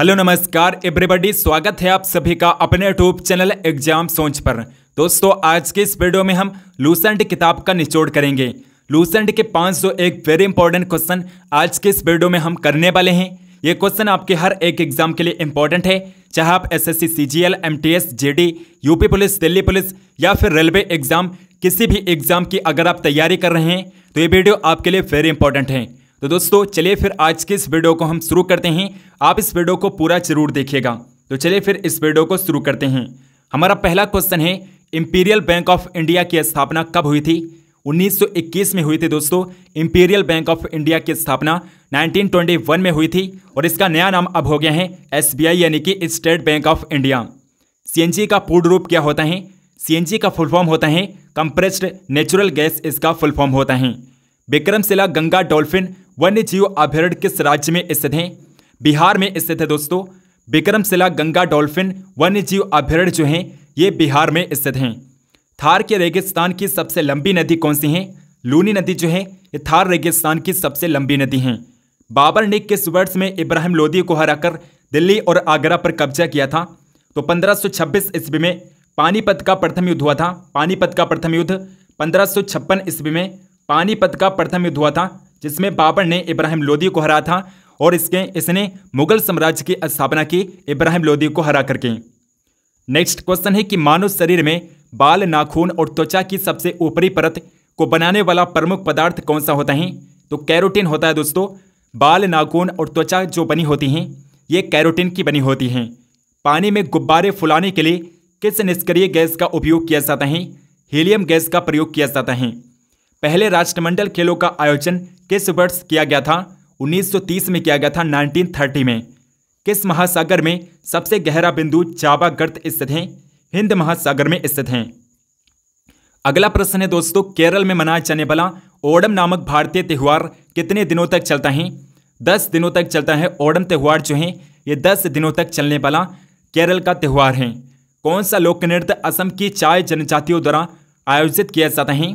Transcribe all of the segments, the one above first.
hello नमस्कार everybody स्वागत है आप सभी का अपने यूट्यूब चैनल एग्जाम सोच पर दोस्तों आज के इस वीडियो में हम लूसेंट किताब का निचोड़ करेंगे लूसेंट के पाँच सौ एक वेरी इंपॉर्टेंट क्वेश्चन आज के इस वीडियो में हम करने वाले हैं ये क्वेश्चन आपके हर एक एग्जाम के लिए इंपॉर्टेंट है चाहे आप S S C G D UP police Delhi police या फिर रेलवे एग्जाम किसी भी एग्जाम की अगर आप तैयारी कर रहे हैं तो ये वीडियो आपके लिए वेरी इंपॉर्टेंट है तो दोस्तों चलिए फिर आज के इस वीडियो को हम शुरू करते हैं आप इस वीडियो को पूरा जरूर देखिएगा तो चलिए फिर इस वीडियो को शुरू करते हैं हमारा पहला क्वेश्चन है इम्पीरियल बैंक ऑफ इंडिया की स्थापना कब हुई थी 1921 में हुई थी दोस्तों इंपीरियल बैंक ऑफ इंडिया की स्थापना 1921 में हुई थी और इसका नया नाम अब हो गया है एसबीआई यानी कि State Bank of India CNG का पूर्ण रूप क्या होता है सीएनजी का फुल फॉर्म होता है कंप्रेस्ड नेचुरल गैस इसका फुल फॉर्म होता है विक्रमशिला गंगा डॉल्फिन वन्य जीव अभ्यारण्य किस राज्य में स्थित है बिहार में स्थित है दोस्तों विक्रमशिला गंगा डॉल्फिन वन्य जीव अभ्यारण्य जो हैं ये बिहार में स्थित हैं थार के रेगिस्तान की सबसे लंबी नदी कौन सी है लूनी नदी जो है ये थार रेगिस्तान की सबसे लंबी नदी है बाबर ने किस वर्ष में इब्राहिम लोदी को हराकर दिल्ली और आगरा पर कब्जा किया था तो 1526 ईस्वी में पानीपत का प्रथम युद्ध हुआ था पानीपत का प्रथम युद्ध पंद्रह ईस्वी में पानीपत का प्रथम युद्ध हुआ था जिसमें बाबर ने इब्राहिम लोदी को हरा था और इसके इसने मुगल साम्राज्य की स्थापना की इब्राहिम लोदी को हरा करके नेक्स्ट क्वेश्चन है कि मानव शरीर में बाल नाखून और त्वचा की सबसे ऊपरी परत को बनाने वाला प्रमुख पदार्थ कौन सा होता है तो कैरोटीन होता है दोस्तों बाल नाखून और त्वचा जो बनी होती हैं ये कैरोटीन की बनी होती हैं पानी में गुब्बारे फुलाने के लिए किस निष्क्रिय गैस का उपयोग किया जाता है हीलियम गैस का प्रयोग किया जाता है पहले राष्ट्रमंडल खेलों का आयोजन किस वर्ष किया गया था 1930 में किया गया था 1930 में किस महासागर में सबसे गहरा बिंदु चाबा गर्त स्थित है हिंद महासागर में स्थित हैं अगला प्रश्न है दोस्तों केरल में मनाया जाने वाला ओडम नामक भारतीय त्यौहार कितने दिनों तक चलता है दस दिनों तक चलता है ओडम त्यौहार जो है ये दस दिनों तक चलने वाला केरल का त्यौहार है कौन सा लोक नृत्य असम की चाय जनजातियों द्वारा आयोजित किया जाता है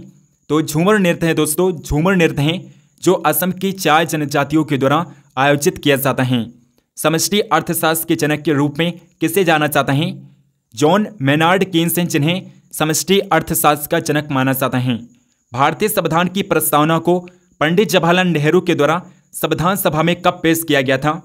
तो झूमर नृत्य है दोस्तों झूमर नृत्य है जो असम की चार जनजातियों के द्वारा आयोजित किया जाता है समष्टि अर्थशास्त्र के जनक के रूप में किसे जाना चाहता है जॉन मेनार्ड केन्स हैं जिन्हें समष्टि अर्थशास्त्र का जनक माना जाता है भारतीय संविधान की प्रस्तावना को पंडित जवाहरलाल नेहरू के द्वारा संविधान सभा में कब पेश किया गया था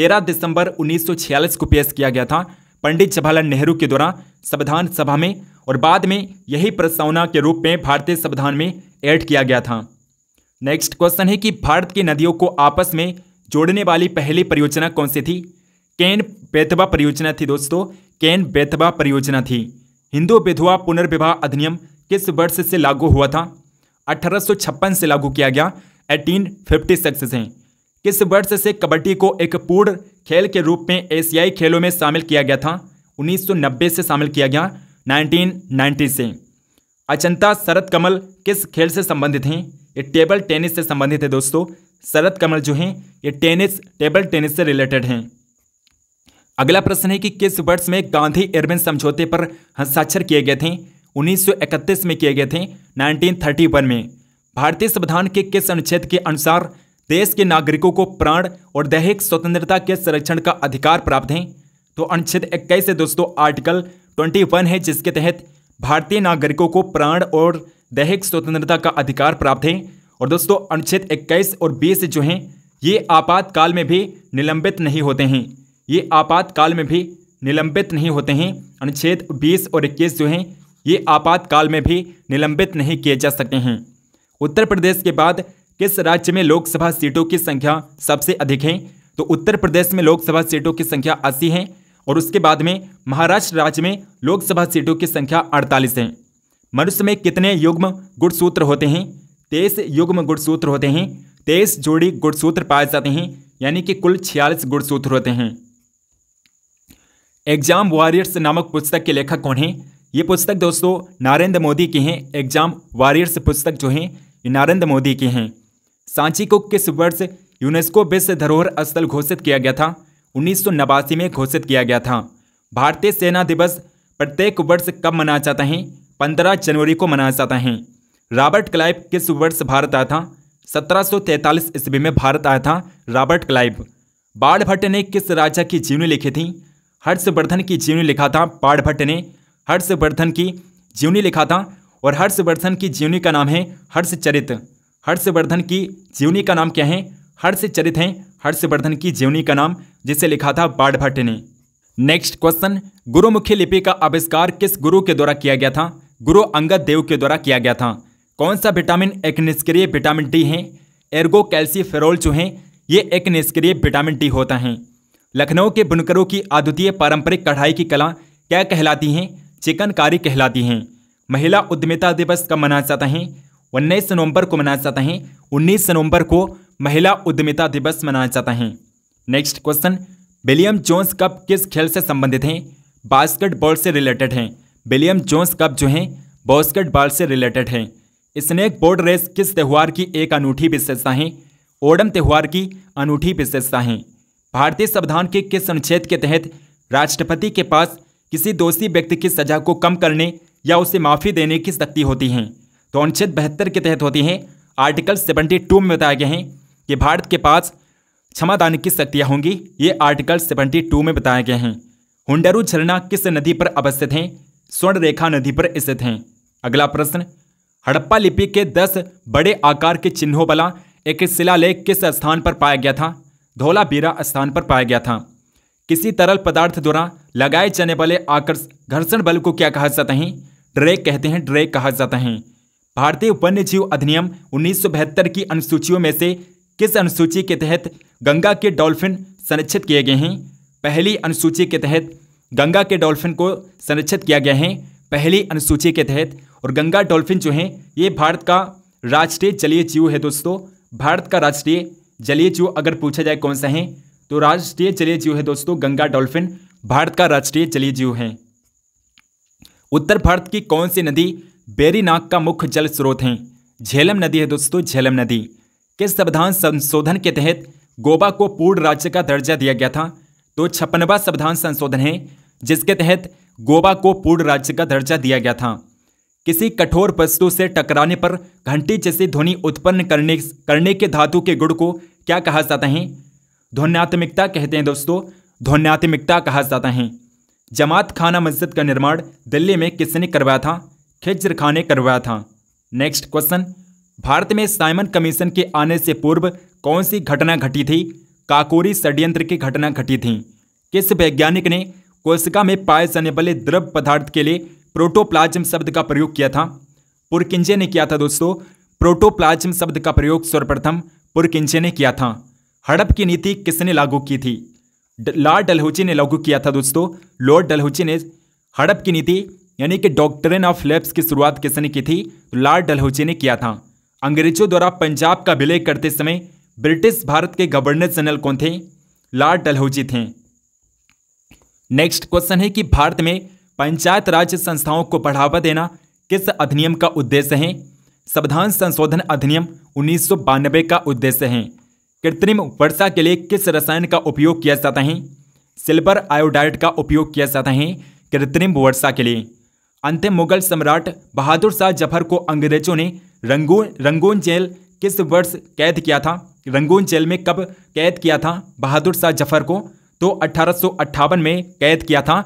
13 दिसंबर 1946 को पेश किया गया था पंडित जवाहरलाल नेहरू के द्वारा संविधान सभा में और बाद में यही प्रस्तावना के रूप में भारतीय संविधान में ऐड किया गया था नेक्स्ट क्वेश्चन है कि भारत की नदियों को आपस में जोड़ने वाली पहली परियोजना कौन सी थी केन बेतवा परियोजना थी दोस्तों केन बेतवा परियोजना थी हिंदू विधवा पुनर्विवाह अधिनियम किस वर्ष से लागू हुआ था अठारह से लागू किया गया एटीन फिफ्टी सिक्स से किस वर्ष से कबड्डी को एक पूर्ण खेल के रूप में एशियाई खेलों में शामिल किया गया था 1990 से शामिल किया गया 1990 से अचंता शरद कमल किस खेल से संबंधित हैं ये टेबल टेनिस से संबंधित है दोस्तों शरद कमल जो हैं ये टेनिस टेबल टेनिस से रिलेटेड हैं अगला प्रश्न है कि किस वर्ष में गांधी इरविन समझौते पर हस्ताक्षर किए गए थे 1931 में किए गए थे 1931 में भारतीय संविधान के किस अनुच्छेद के अनुसार देश के नागरिकों को प्राण और दैहिक स्वतंत्रता के संरक्षण का अधिकार प्राप्त है तो अनुच्छेद इक्कीस से दोस्तों आर्टिकल ट्वेंटी वन है जिसके तहत भारतीय नागरिकों को प्राण और दैहिक स्वतंत्रता का अधिकार प्राप्त है और दोस्तों अनुच्छेद 21 और 20 जो हैं ये आपातकाल में भी निलंबित नहीं होते हैं ये आपातकाल में भी निलंबित नहीं होते हैं अनुच्छेद 20 और 21 जो हैं ये आपातकाल में भी निलंबित नहीं किए जा सकते हैं उत्तर प्रदेश के बाद किस राज्य में लोकसभा सीटों की संख्या सबसे अधिक है तो उत्तर प्रदेश में लोकसभा सीटों की संख्या अस्सी है और उसके बाद में महाराष्ट्र राज्य में लोकसभा सीटों की संख्या अड़तालीस है मनुष्य में कितने युग्म गुणसूत्र होते हैं तेईस युग्म गुणसूत्र होते हैं तेईस जोड़ी गुणसूत्र पाए जाते हैं यानी कि कुल छियालीस गुणसूत्र होते हैं एग्जाम वॉरियर्स नामक पुस्तक के लेखक कौन है ये पुस्तक दोस्तों नरेंद्र मोदी की हैं एग्जाम वॉरियर्स पुस्तक जो हैं ये नरेंद्र मोदी की हैं सांची को किस वर्ष यूनेस्को विश्व धरोहर स्थल घोषित किया गया था उन्नीस में घोषित किया गया था भारतीय सेना दिवस प्रत्येक वर्ष कब मनाया जाता है पंद्रह जनवरी को मनाया जाता है रॉबर्ट क्लाइव किस वर्ष भारत आया था 1743 ईस्वी में भारत आया था रॉबर्ट क्लाइव भट्ट ने किस राजा की जीवनी लिखी थी हर्षवर्धन की जीवनी लिखा था भट्ट ने हर्षवर्धन की जीवनी लिखा था और हर्षवर्धन की जीवनी का नाम है हर्षचरित हर्षवर्धन की जीवनी का नाम क्या है हर्षचरित है हर्षवर्धन की जीवनी का नाम जिसे लिखा था भट्ट ने नेक्स्ट क्वेश्चन गुरुमुखी लिपि का आविष्कार किस गुरु के द्वारा किया गया था गुरु अंगद देव के द्वारा किया गया था कौन सा विटामिन एक निष्क्रिय विटामिन डी है एर्गो कैल्सी फेरोल जो हैं ये एक निष्क्रिय विटामिन डी होता है लखनऊ के बुनकरों की अद्वितीय पारंपरिक कढ़ाई की कला क्या कहलाती हैं चिकनकारी कहलाती हैं महिला उद्यमिता दिवस कब मनाया जाता है उन्नीस नवंबर को मनाया जाता है उन्नीस नवंबर को महिला उद्यमिता दिवस मनाया जाता है next question William Jones cup किस खेल से संबंधित हैं बास्केटबॉल से रिलेटेड हैं विलियम जोन्स कप जो हैं बास्केटबॉल से रिलेटेड हैं स्नेक बोर्ड रेस किस त्यौहार की एक अनूठी विशेषता है ओडम त्यौहार की अनूठी विशेषता है भारतीय संविधान के किस अनुच्छेद के तहत राष्ट्रपति के पास किसी दोषी व्यक्ति की सजा को कम करने या उसे माफ़ी देने की शक्ति होती है तो अनुच्छेद बहत्तर के तहत होती है आर्टिकल सेवेंटी टू में बताया गया है कि भारत के पास क्षमादान की शक्तियाँ होंगी ये आर्टिकल 72 में बताए गए हैं हुंडरू झरना किस नदी पर अवस्थित हैं स्वर्ण रेखा नदी पर स्थित हैं अगला प्रश्न हड़प्पा लिपि के दस बड़े आकार के चिन्हों वाला एक शिलालेख किस स्थान पर पाया गया था धौलाबीरा स्थान पर पाया गया था किसी तरल पदार्थ द्वारा लगाए जाने वाले आकर्ष घर्षण बल को क्या कहा जाता है ड्रेक कहते हैं ड्रेक कहा जाता है भारतीय वन्य अधिनियम उन्नीस की अनुसूचियों में से किस अनुसूची के तहत गंगा के डॉल्फिन संरक्षित किए गए हैं पहली अनुसूची के तहत गंगा के डॉल्फिन को संरक्षित किया गया है पहली अनुसूची के तहत और गंगा डॉल्फिन जो हैं ये भारत का राष्ट्रीय जलीय जीव है दोस्तों भारत का राष्ट्रीय जलीय जीव अगर पूछा जाए कौन सा है तो राष्ट्रीय जलीय जीव है दोस्तों गंगा डॉल्फिन भारत का राष्ट्रीय जलीय जीव है उत्तर भारत की कौन सी नदी बेरी नाग का मुख्य जल स्रोत है झेलम नदी है दोस्तों झेलम नदी किस संविधान संशोधन के तहत गोवा को पूर्ण राज्य का दर्जा दिया गया था तो छप्पनवा संविधान संशोधन है जिसके तहत गोवा को पूर्ण राज्य का दर्जा दिया गया था किसी कठोर वस्तु से टकराने पर घंटी जैसी ध्वनि उत्पन्न करने करने के धातु के गुण को क्या कहा जाता है ध्वन्यात्मिकता कहते हैं दोस्तों ध्वन्यात्मिकता कहा जाता है जमात खाना मस्जिद का निर्माण दिल्ली में किसने करवाया था खिज्र खाने करवाया था नेक्स्ट क्वेश्चन भारत में साइमन कमीशन के आने से पूर्व कौन सी घटना घटी थी काकोरी षड्यंत्र की घटना घटी थी किस वैज्ञानिक ने कोशिका में पाए जाने वाले द्रव पदार्थ के लिए प्रोटोप्लाज्म शब्द का प्रयोग किया था पुरकिंजे ने किया था दोस्तों प्रोटोप्लाज्म शब्द का प्रयोग सर्वप्रथम पुरकिंजे ने किया था हड़प की नीति किसने लागू की थी लॉर्ड डलहौची ने लागू किया था दोस्तों लॉर्ड डलहौची ने हड़प की नीति यानी कि डॉक्टरेन ऑफ लेब्स की शुरुआत किसने की थी तो लॉर्ड डलहौची ने किया था अंग्रेजों द्वारा पंजाब का विलय करते समय ब्रिटिश भारत के गवर्नर जनरल कौन थे लॉर्ड डलहौजी थे नेक्स्ट क्वेश्चन है कि भारत में पंचायत राज संस्थाओं को बढ़ावा देना किस अधिनियम का उद्देश्य है संविधान संशोधन अधिनियम उन्नीस का उद्देश्य है कृत्रिम वर्षा के लिए किस रसायन का उपयोग किया जाता है सिल्वर आयोडाइड का उपयोग किया जाता है कृत्रिम वर्षा के लिए अंतिम मुगल सम्राट बहादुर शाह जफर को अंग्रेजों ने रंगो रंगोन जेल किस वर्ष कैद किया था रंगोन जेल में कब कैद किया था बहादुर शाह जफर को तो अठारह में कैद किया था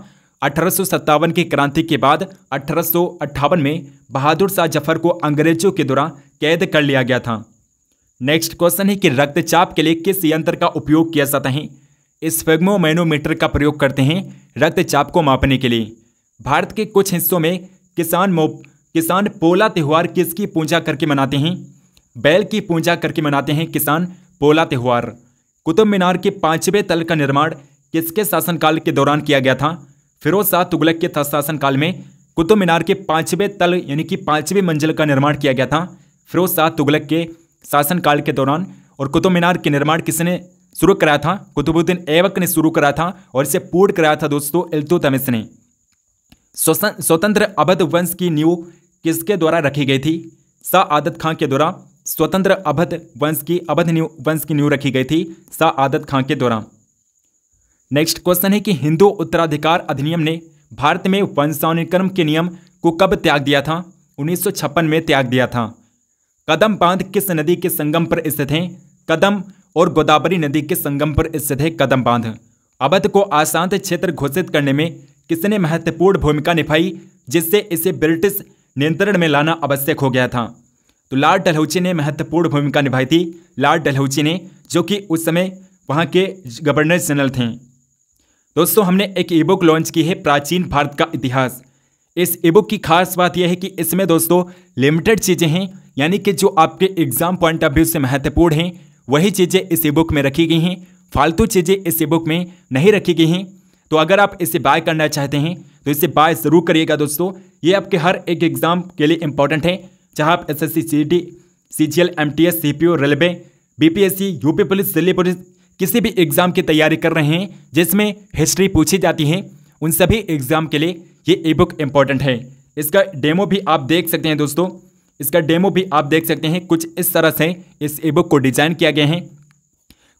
अठारह की क्रांति के बाद अठारह में बहादुर शाह जफर को अंग्रेजों के द्वारा कैद कर लिया गया था नेक्स्ट क्वेश्चन है कि रक्तचाप के लिए किस यंत्र का उपयोग किया जाता है इस फेगमोमैनोमीटर का प्रयोग करते हैं रक्तचाप को मापने के लिए भारत के कुछ हिस्सों में किसान किसान पोला त्यौहार किसकी पूजा करके मनाते हैं बैल की पूजा करके मनाते हैं किसान पोला त्यौहार कुतुब मीनार के पांचवें तल का निर्माण किसके शासनकाल के दौरान किया गया था फिरोज शाह तुगलक के शासनकाल में कुतुब मीनार के पांचवें तल यानी कि पांचवें मंजिल का निर्माण किया गया था फिरोज शाह तुगलक के शासनकाल के दौरान और कुतुब मीनार के निर्माण किसने शुरू कराया था कुतुबुद्दीन ऐबक ने शुरू कराया था और इसे पूर्ण कराया था दोस्तों इल्तुतमिश ने स्वतंत्र अवध वंश की नींव किसके द्वारा रखी गई थी शाह आदत खां के द्वारा स्वतंत्र अवध वंश की अवध न्यू वंश की न्यू रखी गई थी सा आदत खां के द्वारा नेक्स्ट क्वेश्चन है कि हिंदू उत्तराधिकार अधिनियम ने भारत में वंशानुक्रम के नियम को कब त्याग दिया था उन्नीस में त्याग दिया था कदम बांध किस नदी के संगम पर स्थित है कदम और गोदावरी नदी के संगम पर स्थित है कदम बांध अवध को आशांत क्षेत्र घोषित करने में किसने महत्वपूर्ण भूमिका निभाई जिससे इसे ब्रिटिश नियंत्रण में लाना आवश्यक हो गया था तो लॉर्ड डलहौची ने महत्वपूर्ण भूमिका निभाई थी लॉर्ड डलहौची ने जो कि उस समय वहाँ के गवर्नर जनरल थे दोस्तों हमने एक ई बुक लॉन्च की है प्राचीन भारत का इतिहास इस ई बुक की खास बात यह है कि इसमें दोस्तों लिमिटेड चीज़ें हैं यानी कि जो आपके एग्जाम पॉइंट ऑफ व्यू से महत्वपूर्ण हैं वही चीज़ें इस ई बुक में रखी गई हैं फालतू चीज़ें इस ई बुक में नहीं रखी गई हैं तो अगर आप इसे बाय करना चाहते हैं तो इसे बाय ज़रूर करिएगा दोस्तों ये आपके हर एक एग्जाम के लिए इंपॉर्टेंट है चाहे आप S S C C T C G L M T S C P O railway B P S C UP police Delhi police किसी भी एग्जाम की तैयारी कर रहे हैं जिसमें हिस्ट्री पूछी जाती है उन सभी एग्जाम के लिए ये ई बुक इंपॉर्टेंट है इसका डेमो भी आप देख सकते हैं दोस्तों इसका डेमो भी आप देख सकते हैं कुछ इस तरह से इस ई बुक को डिज़ाइन किया गया है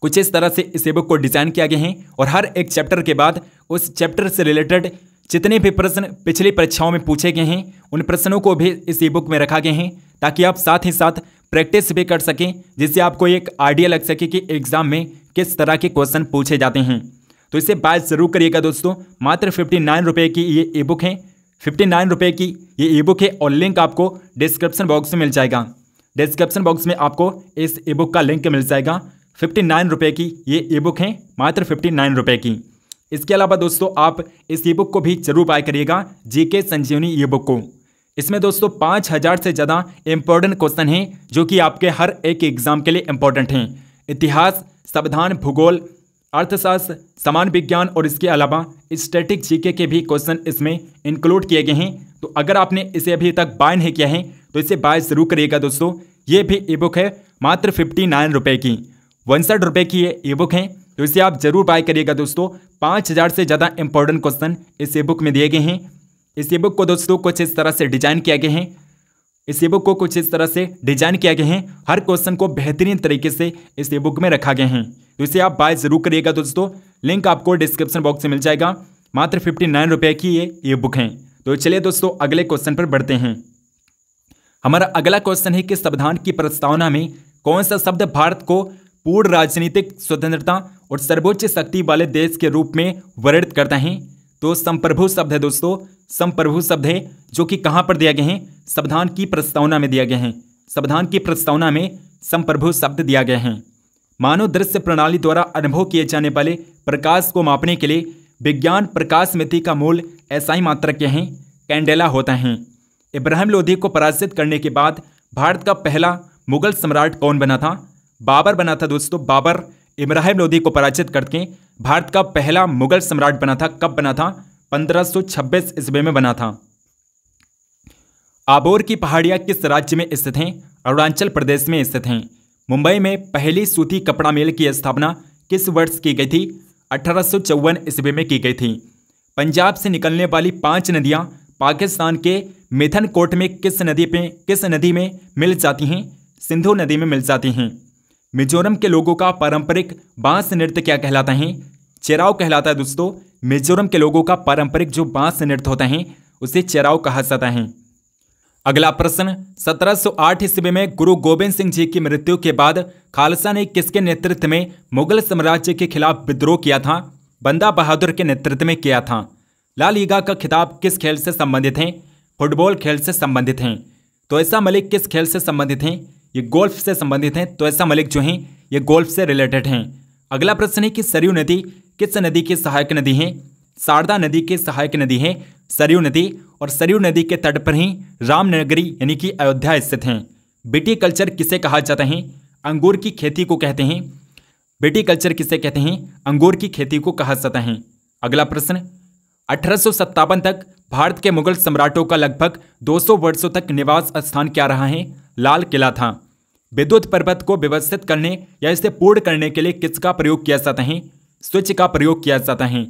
कुछ इस तरह से इस ई बुक को डिज़ाइन किया गया है और हर एक चैप्टर के बाद उस चैप्टर से रिलेटेड जितने भी प्रश्न पिछली परीक्षाओं में पूछे गए हैं उन प्रश्नों को भी इस ई बुक में रखा गया है ताकि आप साथ ही साथ प्रैक्टिस भी कर सकें जिससे आपको एक आइडिया लग सके कि एग्ज़ाम में किस तरह के क्वेश्चन पूछे जाते हैं तो इसे बात ज़रूर करिएगा दोस्तों मात्र फिफ्टी नाइन रुपये की ये ई बुक है फिफ्टी नाइन रुपये की ये ई बुक है और लिंक आपको डिस्क्रिप्शन बॉक्स में मिल जाएगा डिस्क्रिप्शन बॉक्स में आपको इस ई बुक का लिंक मिल जाएगा फिफ्टी नाइन रुपये की ये ई बुक है मात्र फिफ्टी नाइन रुपये की इसके अलावा दोस्तों आप इस ई बुक को भी जरूर बाय करिएगा जीके संजीवनी ई बुक को इसमें दोस्तों पाँच हज़ार से ज़्यादा इंपॉर्टेंट क्वेश्चन हैं जो कि आपके हर एक एग्ज़ाम के लिए इम्पोर्टेंट हैं इतिहास संविधान भूगोल अर्थशास्त्र समान विज्ञान और इसके अलावा स्टैटिक जीके के भी क्वेश्चन इसमें इंक्लूड किए गए हैं तो अगर आपने इसे अभी तक बाय नहीं किया है तो इसे बाय ज़रूर करिएगा दोस्तों ये भी ई बुक है मात्र फिफ्टी नाइन रुपये की उनसठ रुपये की ये ई बुक है तो इसे आप जरूर बाय करिएगा दोस्तों पाँच हज़ार से ज़्यादा इंपॉर्टेंट क्वेश्चन इस ई बुक में दिए गए हैं इस ई बुक को दोस्तों कुछ इस तरह से डिजाइन किया गया है इस ई बुक को कुछ इस तरह से डिजाइन किया गया है हर क्वेश्चन को बेहतरीन तरीके से इस ई बुक में रखा गया है तो इसे आप बाय जरूर करिएगा दोस्तों लिंक आपको डिस्क्रिप्शन बॉक्स में मिल जाएगा मात्र फिफ्टी नाइन रुपये की ये ई बुक है तो चलिए दोस्तों अगले क्वेश्चन पर बढ़ते हैं हमारा अगला क्वेश्चन है कि संविधान की प्रस्तावना में कौन सा शब्द भारत को पूर्ण राजनीतिक स्वतंत्रता और सर्वोच्च शक्ति वाले देश के रूप में वर्णित करते हैं तो संप्रभु शब्द है दोस्तों संप्रभु शब्द है जो कि कहाँ पर दिया गया है संविधान की प्रस्तावना में दिया गया है संविधान की प्रस्तावना में संप्रभु शब्द दिया गया है मानव दृश्य प्रणाली द्वारा अनुभव किए जाने वाले प्रकाश को मापने के लिए विज्ञान प्रकाश मिति का मूल ऐसा ही मात्र के हैं कैंडेला होता है इब्राहिम लोधी को पराजित करने के बाद भारत का पहला मुगल सम्राट कौन बना था बाबर बना था दोस्तों बाबर इब्राहिम लोदी को पराजित करके भारत का पहला मुगल सम्राट बना था कब बना था 1526 ईस्वी में बना था आबोर की पहाड़ियां किस राज्य में स्थित हैं अरुणाचल प्रदेश में स्थित हैं मुंबई में पहली सूती कपड़ा मेल की स्थापना किस वर्ष की गई थी अठारह ईस्वी में की गई थी पंजाब से निकलने वाली पांच नदियां पाकिस्तान के मिथन कोट में किस नदी पे किस नदी में मिल जाती हैं सिंधु नदी में मिल जाती हैं मिजोरम के लोगों का पारंपरिक बांस नृत्य क्या कहलाता है चेराव कहलाता है दोस्तों मिजोरम के लोगों का पारंपरिक जो बांस नृत्य होता है उसे चेराव कहा जाता है अगला प्रश्न 1708 ईस्वी में गुरु गोविंद सिंह जी की मृत्यु के बाद खालसा ने किसके नेतृत्व में मुगल साम्राज्य के खिलाफ विद्रोह किया था बंदा बहादुर के नेतृत्व में किया था लाल ईगा का खिताब किस खेल से संबंधित हैं फुटबॉल खेल से संबंधित हैं तो ऐसा मलिक किस खेल से संबंधित हैं ये गोल्फ से संबंधित हैं तो ऐसा मलिक जो हैं ये गोल्फ से रिलेटेड हैं अगला प्रश्न है कि सरयू नदी किस नदी की सहायक नदी है शारदा नदी के सहायक नदी हैं सरयू नदी और सरयू नदी के तट पर ही रामनगरी यानी कि अयोध्या स्थित हैं कल्चर किसे कहा जाता है अंगूर की खेती को कहते हैं बेटी कल्चर किसे कहते हैं अंगूर की खेती को कहा जाता है अगला प्रश्न अठारह तक भारत के मुगल सम्राटों का लगभग 200 वर्षों तक निवास स्थान क्या रहा है लाल किला था विद्युत पर्वत को व्यवस्थित करने या इसे पूर्ण करने के लिए किसका प्रयोग किया जाता है स्विच का प्रयोग किया जाता है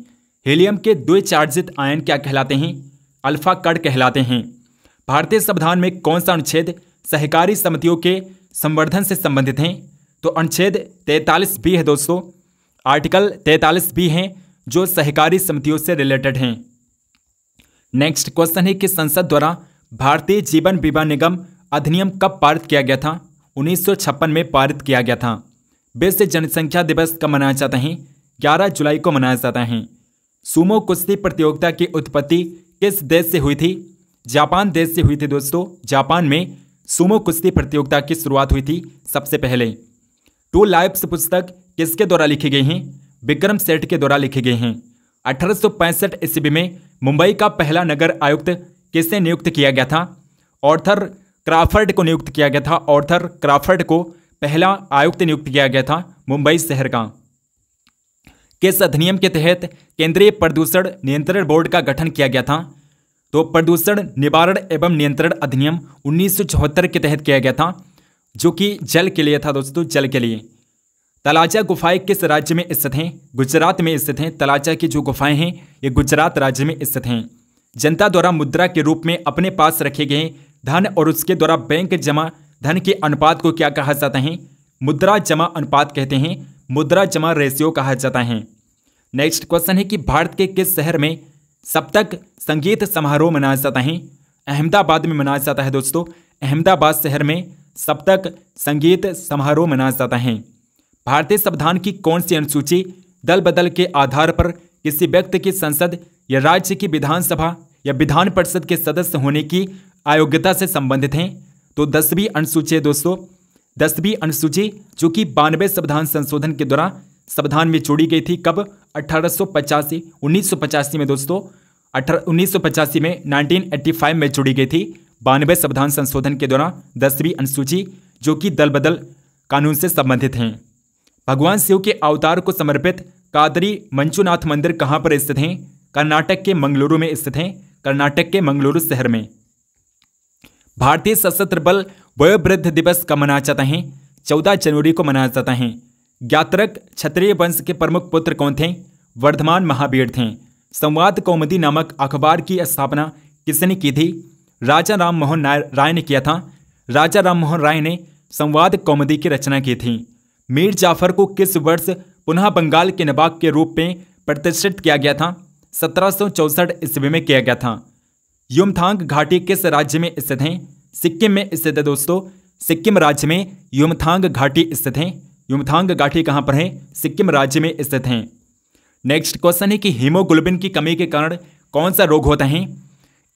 हीलियम के दो चार्जित आयन क्या कहलाते हैं अल्फा कड़ कहलाते हैं भारतीय संविधान में कौन सा अनुच्छेद सहकारी समितियों के संवर्धन से संबंधित हैं तो अनुच्छेद तैतालीस बी है दोस्तों आर्टिकल तैतालीस बी हैं जो सहकारी समितियों से रिलेटेड हैं नेक्स्ट क्वेश्चन है कि संसद द्वारा भारतीय जीवन बीमा निगम अधिनियम कब पारित किया गया था 1956 में पारित किया गया था विश्व जनसंख्या दिवस कब मनाया जाता है 11 जुलाई को मनाया जाता है सुमो कुश्ती प्रतियोगिता की उत्पत्ति किस देश से हुई थी जापान देश से हुई थी दोस्तों जापान में सुमो कुश्ती प्रतियोगिता की शुरुआत हुई थी सबसे पहले टू लाइफ्स पुस्तक किसके द्वारा लिखी गई हैं विक्रम सेठ के द्वारा लिखे गए हैं अठारह सौ ईस्वी में मुंबई का पहला नगर आयुक्त किसने नियुक्त किया गया था ऑर्थर क्राफर्ड को नियुक्त किया गया था ऑर्थर क्राफर्ड को पहला आयुक्त नियुक्त किया गया था मुंबई शहर का किस अधिनियम के तहत केंद्रीय प्रदूषण नियंत्रण बोर्ड का गठन किया गया था तो प्रदूषण निवारण एवं नियंत्रण अधिनियम उन्नीस के तहत किया गया था जो कि जल के लिए था दोस्तों जल के लिए तलाजा गुफाएं किस राज्य में स्थित हैं गुजरात में स्थित हैं तलाजा की जो गुफाएं हैं ये गुजरात राज्य में स्थित हैं जनता द्वारा मुद्रा के रूप में अपने पास रखे गए धन और उसके द्वारा बैंक जमा धन के अनुपात को क्या कहा जाता है मुद्रा जमा अनुपात कहते हैं मुद्रा जमा रेशियो कहा जाता है नेक्स्ट क्वेश्चन है कि भारत के किस शहर में सप्तक संगीत समारोह मनाया जाता है अहमदाबाद में मनाया जाता है दोस्तों अहमदाबाद शहर में सप्तक संगीत समारोह मनाया जाता है भारतीय संविधान की कौन सी अनुसूची दल बदल के आधार पर किसी व्यक्ति की संसद या राज्य की विधानसभा या विधान परिषद के सदस्य होने की अयोग्यता से संबंधित हैं तो दसवीं अनुसूची है दोस्तों दसवीं अनुसूची जो कि बानवे संविधान संशोधन के द्वारा संविधान में जोड़ी गई थी कब अठारह सौ पचासी में दोस्तों अठारह उन्नीस में 1985 में जुड़ी गई थी बानवे संविधान संशोधन के द्वारा दसवीं अनुसूची जो कि दल बदल कानून से संबंधित हैं भगवान शिव के अवतार को समर्पित कादरी मंचुनाथ मंदिर कहाँ पर स्थित हैं कर्नाटक के मंगलुरु में स्थित हैं कर्नाटक के मंगलुरु शहर में भारतीय सशस्त्र बल वयोवृद्ध दिवस कब मनाया जाता है चौदह जनवरी को मनाया जाता है ज्ञात्रक क्षत्रिय वंश के प्रमुख पुत्र कौन थे वर्धमान महावीर थे संवाद कौमदी नामक अखबार की स्थापना किसने की थी राजा राम मोहन राय ने किया था राजा राम मोहन राय ने संवाद कौमदी की रचना की थी मीर जाफर को किस वर्ष पुनः बंगाल के नवाब के रूप में प्रतिष्ठित किया गया था सत्रह सौ चौसठ ईस्वी में किया गया था युमथांग घाटी किस राज्य में स्थित है सिक्किम में स्थित है दोस्तों सिक्किम राज्य में युमथांग घाटी स्थित है युमथांग घाटी कहाँ पर है सिक्किम राज्य में स्थित है नेक्स्ट क्वेश्चन है कि हीमोग्लोबिन की कमी के कारण कौन सा रोग होता है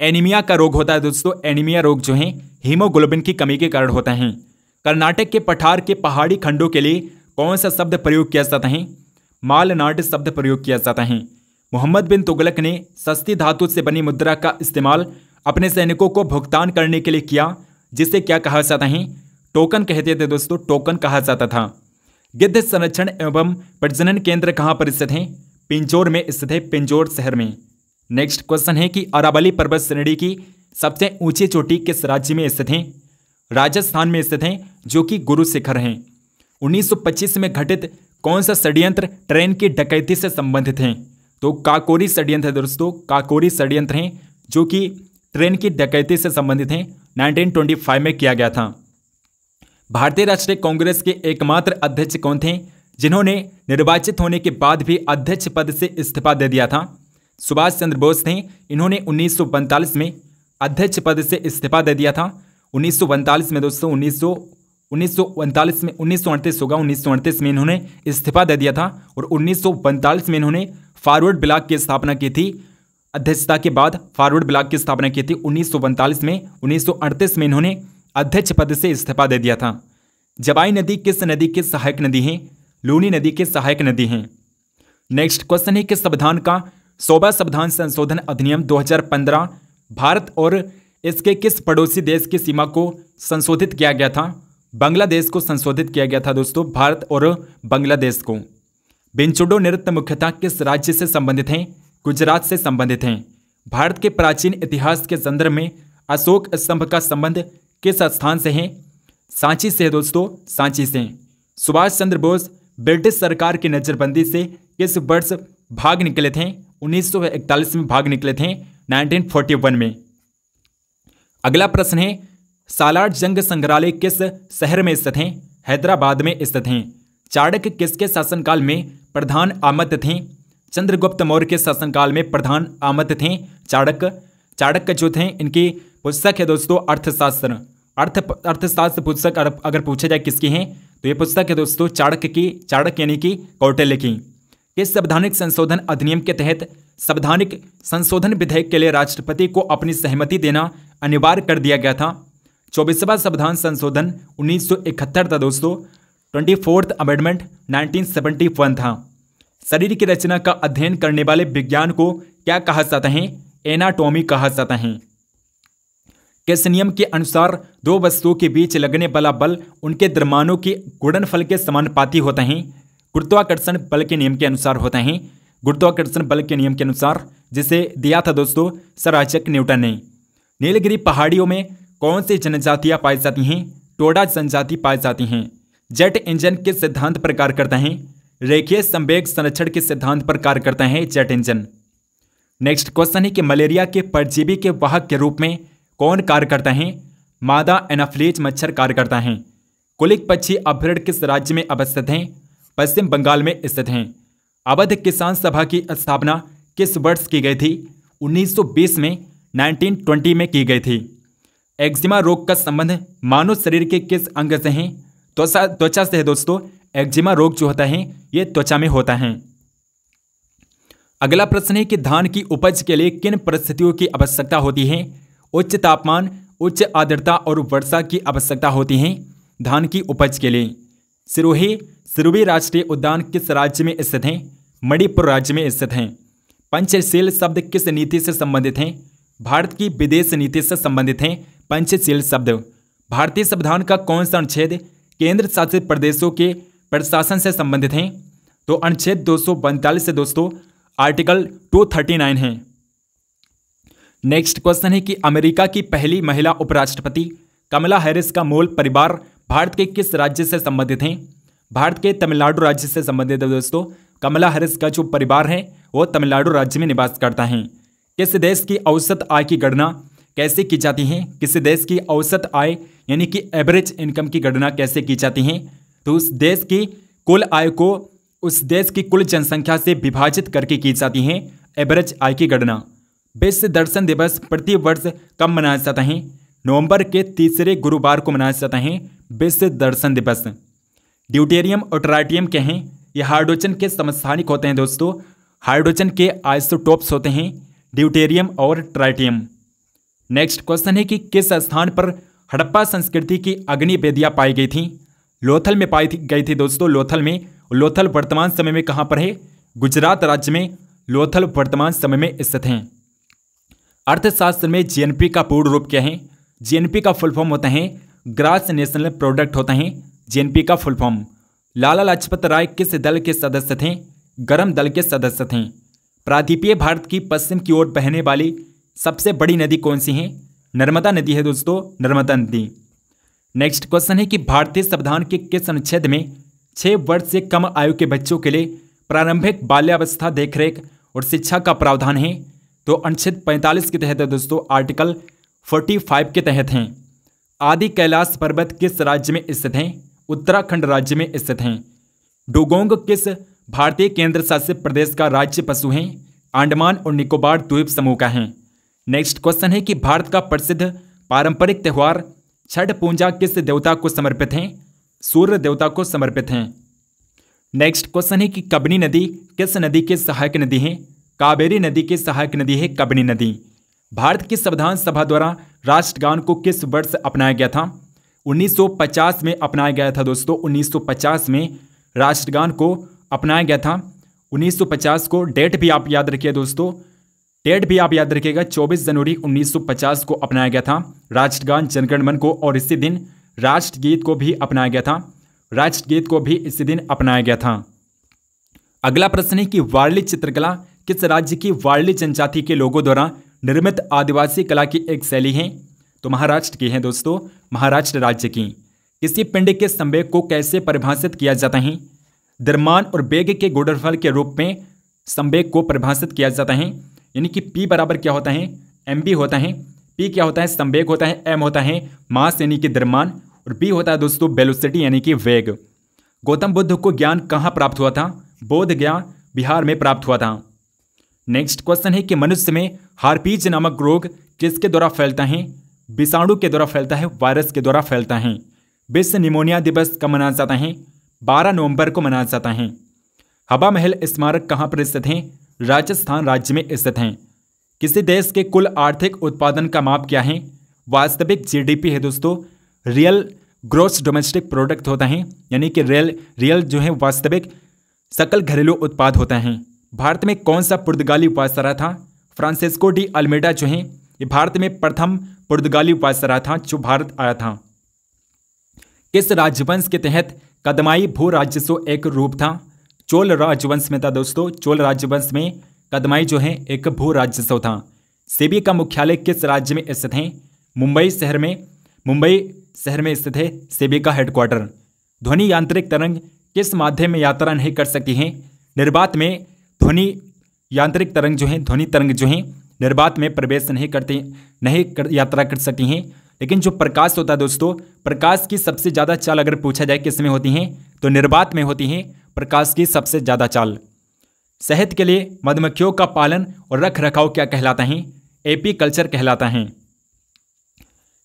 एनीमिया का रोग होता है दोस्तों एनीमिया रोग जो है हीमोग्लोबिन की कमी के कारण होता है कर्नाटक के पठार के पहाड़ी खंडों के लिए कौन सा शब्द प्रयोग किया जाता है मालनाड शब्द प्रयोग किया जाता है मोहम्मद बिन तुगलक ने सस्ती धातु से बनी मुद्रा का इस्तेमाल अपने सैनिकों को भुगतान करने के लिए किया जिसे क्या कहा जाता है टोकन कहते थे दोस्तों टोकन कहा जाता था गिद्ध संरक्षण एवं प्रजनन केंद्र कहाँ पर स्थित है पिंजोर में स्थित है पिंजोर शहर में नेक्स्ट क्वेश्चन है कि अरावली पर्वत श्रेणी की सबसे ऊंची चोटी किस राज्य में स्थित है राजस्थान में स्थित हैं जो कि गुरु शिखर हैं 1925 में घटित कौन सा षड्यंत्र ट्रेन की डकैती से संबंधित हैं तो काकोरी षड्यंत्र है दोस्तों काकोरी षड्यंत्र हैं जो कि ट्रेन की डकैती से संबंधित हैं नाइनटीन में किया गया था भारतीय राष्ट्रीय कांग्रेस के एकमात्र अध्यक्ष कौन थे जिन्होंने निर्वाचित होने के बाद भी अध्यक्ष पद से इस्तीफा दे दिया था सुभाष चंद्र बोस थे इन्होंने उन्नीस में अध्यक्ष पद से इस्तीफा दे दिया था उन्नीस में दोस्तों उन्नीस उन्नीस में उन्नीस होगा उन्नीस में इन्होंने इस्तीफा दे दिया था और उन्नीस में इन्होंने फॉरवर्ड ब्लॉक की स्थापना की थी अध्यक्षता के बाद फॉरवर्ड ब्लॉक की स्थापना की थी उन्नीस में उन्नीस में इन्होंने अध्यक्ष पद से इस्तीफा दे दिया था जबाई नदी किस नदी के सहायक नदी है लूनी नदी के सहायक नदी है नेक्स्ट क्वेश्चन है कि संविधान का सोबा संविधान संशोधन अधिनियम दो भारत और इसके किस पड़ोसी देश की सीमा को संशोधित किया गया था बांग्लादेश को संशोधित किया गया था दोस्तों भारत और बांग्लादेश को बिंचुडो नृत्य मुख्यतः किस राज्य से संबंधित हैं गुजरात से संबंधित हैं भारत के प्राचीन इतिहास के संदर्भ में अशोक स्तंभ का संबंध किस स्थान से है सांची से है दोस्तों सांची से सुभाष चंद्र बोस ब्रिटिश सरकार की नज़रबंदी से किस वर्ष भाग निकले थे 1941 में भाग निकले थे 1941 में अगला प्रश्न है सालार जंग संग्रहालय किस शहर में स्थित हैं हैदराबाद में स्थित हैं चाणक्य किसके शासनकाल में प्रधान आमत थे चंद्रगुप्त मौर्य के शासनकाल में प्रधान आमत थे चाणक्य चाणक्य जो थे इनकी पुस्तक है दोस्तों अर्थशास्त्र अर्थ अर्थशास्त्र पुस्तक अगर पूछा जाए किसकी हैं तो ये पुस्तक है दोस्तों चाणक्य की चाणक्य यानी कि कौटल्य की इस संवैधानिक संशोधन अधिनियम के तहत संवैधानिक संशोधन विधेयक के लिए राष्ट्रपति को अपनी सहमति देना अनिवार्य कर दिया गया था चौबीसवा संविधान संशोधन 1971 था दोस्तों ट्वेंटी फोर्थ अमेंडमेंट 1971 था शरीर की रचना का अध्ययन करने वाले विज्ञान को क्या कहा जाता है एनाटोमी कहा जाता है किस नियम के अनुसार दो वस्तुओं के बीच लगने वाला बल उनके द्रमाणों के गुणनफल के समानुपाती होता है गुरुत्वाकर्षण बल के नियम के अनुसार होते हैं गुरुत्वाकर्षण बल के नियम के अनुसार जिसे दिया था दोस्तों सर आइजक न्यूटन ने नीलगिरी पहाड़ियों में कौन सी जनजातियाँ पाई जाती हैं टोडा जनजाति पाई जाती हैं जेट इंजन किस सिद्धांत पर कार्य करते हैं रेखीय संवेग संरक्षण के सिद्धांत पर कार्य करते हैं जेट इंजन नेक्स्ट क्वेश्चन है कि मलेरिया के परजीवी के वाहक के रूप में कौन कार्य करते हैं मादा एनाफ्लीज मच्छर कार्य करता है कुलिक पक्षी अभ्यर्ण किस राज्य में अवस्थित हैं पश्चिम बंगाल में स्थित हैं अवध किसान सभा की स्थापना किस वर्ष की गई थी 1920 में 1920 में की गई थी एक्जिमा रोग का संबंध मानव शरीर के किस अंग से है त्वचा त्वचा से है दोस्तों एक्जिमा रोग जो होता है ये त्वचा में होता है अगला प्रश्न है कि धान की उपज के लिए किन परिस्थितियों की आवश्यकता होती है उच्च तापमान उच्च आर्द्रता और वर्षा की आवश्यकता होती है धान की उपज के लिए सिरोही सिरोही राष्ट्रीय उद्यान किस राज्य में स्थित हैं मणिपुर राज्य में स्थित हैं पंचशील शब्द किस नीति से संबंधित हैं भारत की विदेश नीति से संबंधित हैं पंचशील शब्द भारतीय संविधान का कौन सा अनुच्छेद केंद्र शासित प्रदेशों के प्रशासन से संबंधित हैं तो अनुच्छेद दो से दोस्तों आर्टिकल 239 है नेक्स्ट क्वेश्चन है कि अमेरिका की पहली महिला उपराष्ट्रपति कमला हैरिस का मूल परिवार भारत के किस राज्य से संबंधित हैं भारत के तमिलनाडु राज्य से संबंधित है दोस्तों कमला हरिस का जो परिवार है वो तमिलनाडु राज्य में निवास करता है किस देश की औसत आय की गणना कैसे की जाती है किस देश की औसत आय यानी कि एवरेज इनकम की गणना कैसे की जाती है तो उस देश की कुल आय को उस देश की कुल जनसंख्या से विभाजित करके की जाती है एवरेज आय की गणना विश्व दर्शन दिवस प्रति वर्ष कब मनाया जाता है नवंबर के तीसरे गुरुवार को मनाया जाता है विश्व दर्शन दिवस ड्यूटेरियम और ट्राइटियम के हैं ये हाइड्रोजन के समस्थानिक होते हैं दोस्तों हाइड्रोजन के आइसोटोप्स होते हैं ड्यूटेरियम और ट्राइटियम नेक्स्ट क्वेश्चन है कि किस स्थान पर हड़प्पा संस्कृति की अग्नि वेदियाँ पाई गई थी लोथल में पाई गई थी दोस्तों लोथल में लोथल वर्तमान समय में कहाँ पर है गुजरात राज्य में लोथल वर्तमान समय में स्थित हैं अर्थशास्त्र में जीएनपी का पूर्ण रूप क्या है जीएनपी का फुल फॉर्म होता है ग्रास नेशनल प्रोडक्ट होते हैं जेएनपी का फुल फॉर्म लाला लाजपत राय किस दल के सदस्य थे गर्म दल के सदस्य थे प्रादीपीय भारत की पश्चिम की ओर बहने वाली सबसे बड़ी नदी कौन सी है नर्मदा नदी है दोस्तों नर्मदा नदी नेक्स्ट क्वेश्चन है कि भारतीय संविधान के किस अनुच्छेद में छः वर्ष से कम आयु के बच्चों के लिए प्रारंभिक बाल्यावस्था देखरेख और शिक्षा का प्रावधान है तो अनुच्छेद 45 के तहत है दोस्तों आर्टिकल 45 के तहत हैं आदि कैलाश पर्वत किस राज्य में स्थित हैं उत्तराखंड राज्य में स्थित हैं डोगोंग किस भारतीय केंद्र शासित प्रदेश का राज्य पशु हैं अंडमान और निकोबार द्वीप समूह का हैं नेक्स्ट क्वेश्चन है कि भारत का प्रसिद्ध पारंपरिक त्यौहार छठ पूजा किस देवता को समर्पित हैं सूर्य देवता को समर्पित हैं नेक्स्ट क्वेश्चन है कि कबनी नदी किस नदी के सहायक नदी है कावेरी नदी की सहायक नदी है कबनी नदी भारत की संविधान सभा द्वारा राष्ट्रगान को किस वर्ष अपनाया गया था 1950 में अपनाया गया था दोस्तों 1950 में राष्ट्रगान को अपनाया गया था 1950 को डेट भी आप याद रखिए दोस्तों डेट भी आप याद रखिएगा 24 जनवरी 1950 को अपनाया गया था राष्ट्रगान जनगणमन को और इसी दिन राष्ट्रगीत को भी अपनाया गया था राष्ट्रगीत को भी इसी दिन अपनाया गया था अगला प्रश्न है कि वारली चित्रकला किस राज्य की वारली जनजाति के लोगों द्वारा निर्मित आदिवासी कला की एक शैली है तो महाराष्ट्र की है दोस्तों महाराष्ट्र राज्य की किसी पिंड के संवेग को कैसे परिभाषित किया जाता है दरमान और बेग के गोडरफल के रूप में संवेग को परिभाषित किया जाता है यानी कि पी बराबर क्या होता है एम बी होता है पी क्या होता है संवेग होता है एम होता है मास यानी कि दरमान और बी होता है दोस्तों वेलोसिटी यानी कि वेग गौतम बुद्ध को ज्ञान कहाँ प्राप्त हुआ था बोध ज्ञान बिहार में प्राप्त हुआ था नेक्स्ट क्वेश्चन है कि मनुष्य में हारपीज नामक रोग किसके द्वारा फैलता है विषाणु के द्वारा फैलता है वायरस के द्वारा फैलता है विश्व निमोनिया दिवस कब मनाया जाता है 12 नवंबर को मनाया जाता है हवा महल स्मारक कहाँ पर स्थित हैं राजस्थान राज्य में स्थित हैं किसी देश के कुल आर्थिक उत्पादन का माप क्या है वास्तविक जीडीपी है दोस्तों रियल ग्रोस डोमेस्टिक प्रोडक्ट होता है यानी कि रियल रियल जो है वास्तविक सकल घरेलू उत्पाद होता है भारत में कौन सा पुर्तगाली उपासरा था फ्रांसिस्को डी अल्मेडा जो है ये भारत में प्रथम पुर्तगाली उपासरा था जो भारत आया था किस राजवंश के तहत कदमाई भू राजस्व एक रूप था चोल राजवंश में था दोस्तों चोल राजवंश में कदमाई जो है एक भू राजस्व था सेबी का मुख्यालय किस राज्य में स्थित है मुंबई शहर में मुंबई शहर में स्थित है सेबी का हेडक्वार्टर ध्वनि यांत्रिक तरंग किस माध्यम में यात्रा नहीं कर सकती है निर्बात में ध्वनि यांत्रिक तरंग जो है ध्वनि तरंग जो है निर्बाध में प्रवेश नहीं करते नहीं कर, यात्रा कर सकती हैं लेकिन जो प्रकाश होता है दोस्तों प्रकाश की सबसे ज़्यादा चाल अगर पूछा जाए किस में होती हैं तो निर्बात में होती हैं प्रकाश की सबसे ज़्यादा चाल शहद के लिए मधुमक्खियों का पालन और रख रखाव क्या कहलाता है एपी कल्चर कहलाता है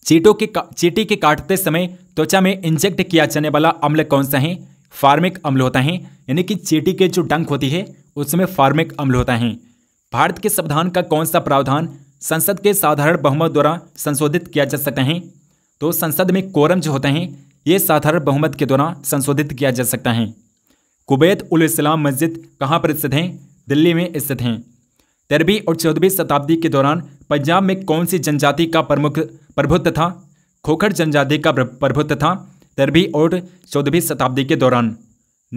चीटों के चीटी के काटते समय त्वचा में इंजेक्ट किया जाने वाला अम्ल कौन सा है फार्मिक अम्ल होता है यानी कि चीटी के जो डंक होती है उस समय फार्मिक अम्ल होता है भारत के संविधान का कौन सा प्रावधान संसद के साधारण बहुमत द्वारा संशोधित किया जा सकता है तो संसद में कोरम जो होते हैं ये साधारण बहुमत के द्वारा संशोधित किया जा सकता है कुबैत उल इस्लाम मस्जिद कहाँ पर स्थित हैं दिल्ली में स्थित हैं तेरहवीं और चौदहवीं शताब्दी के दौरान पंजाब में कौन सी जनजाति का प्रमुख प्रभुत्व था खोखर जनजाति का प्रभुत्व था तेरहवीं और चौदहवीं शताब्दी के दौरान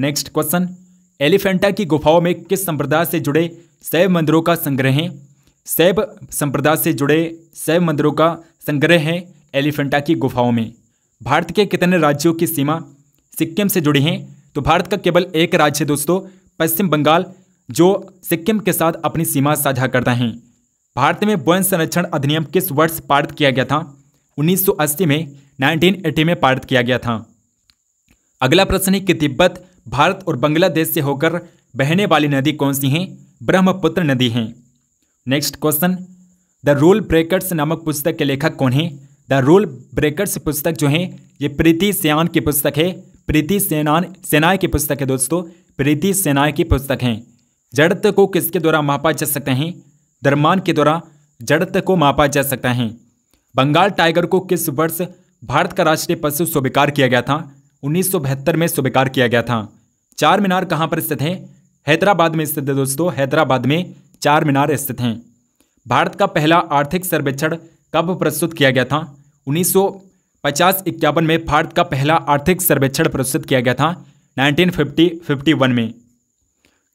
नेक्स्ट क्वेश्चन एलिफेंटा की गुफाओं में किस संप्रदाय से जुड़े शैव मंदिरों का संग्रह है शैव संप्रदाय से जुड़े शैव मंदिरों का संग्रह है एलिफेंटा की गुफाओं में भारत के कितने राज्यों की सीमा सिक्किम से जुड़ी हैं तो भारत का केवल एक राज्य है दोस्तों पश्चिम बंगाल जो सिक्किम के साथ अपनी सीमा साझा करता है भारत में वन संरक्षण अधिनियम किस वर्ष पारित किया गया था 1980 में 1980 में पारित किया गया था अगला प्रश्न है कि तिब्बत भारत और बांग्लादेश से होकर बहने वाली नदी कौन सी हैं ब्रह्मपुत्र नदी हैं next question the rule breakers नामक पुस्तक के लेखक कौन हैं द रूल ब्रेकर्स पुस्तक जो है ये प्रीति सेनान की पुस्तक है प्रीति सेनान सेनाय की पुस्तक है दोस्तों प्रीति सेनाय की पुस्तक है जड़त को किसके द्वारा मापा जा सकते हैं दरमान के द्वारा जड़त को मापा जा सकता है बंगाल टाइगर को किस वर्ष भारत का राष्ट्रीय पशु स्वीकार किया गया था उन्नीस में स्वीकार किया गया था चार मीनार कहाँ पर स्थित हैं हैदराबाद में स्थित है दोस्तों हैदराबाद में चार मीनार स्थित हैं भारत का पहला आर्थिक सर्वेक्षण कब प्रस्तुत किया गया था उन्नीस सौ इक्यावन में भारत का पहला आर्थिक सर्वेक्षण प्रस्तुत किया गया था 1950 51 में